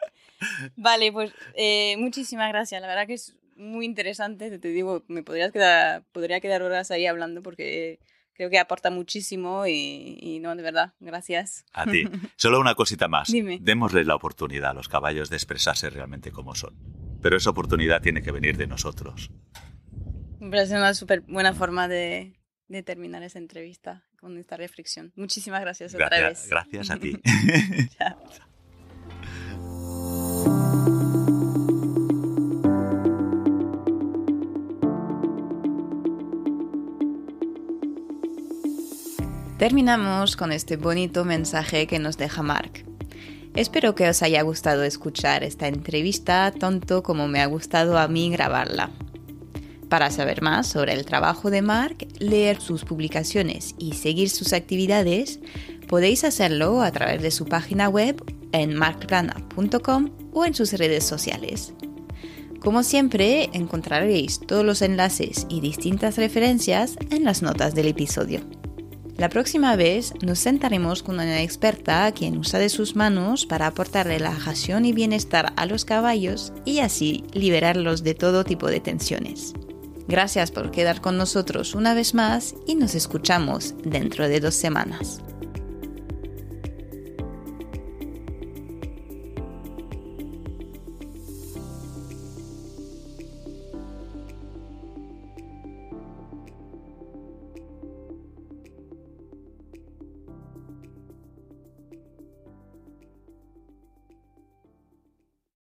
Vale, pues eh, muchísimas gracias, la verdad que es muy interesante, te digo, me podrías quedar, podría quedar horas ahí hablando porque creo que aporta muchísimo y, no, de verdad, gracias. A ti. Solo una cosita más. *laughs* Dime. Démosles la oportunidad a los caballos de expresarse realmente como son pero esa oportunidad tiene que venir de nosotros. Me una súper buena forma de, terminar esa entrevista con esta reflexión. Muchísimas gracias, otra vez. Gracias a ti. *laughs* *laughs* Terminamos con este bonito mensaje que nos deja Mark. Espero que os haya gustado escuchar esta entrevista tanto como me ha gustado a mí grabarla. Para saber más sobre el trabajo de Mark, leer sus publicaciones y seguir sus actividades, podéis hacerlo a través de su página web en markplana.com o en sus redes sociales. Como siempre, encontraréis todos los enlaces y distintas referencias en las notas del episodio. La próxima vez nos sentaremos con una experta quien usa de sus manos para aportar relajación y bienestar a los caballos y así liberarlos de todo tipo de tensiones. Gracias por quedar con nosotros una vez más y nos escuchamos dentro de dos semanas.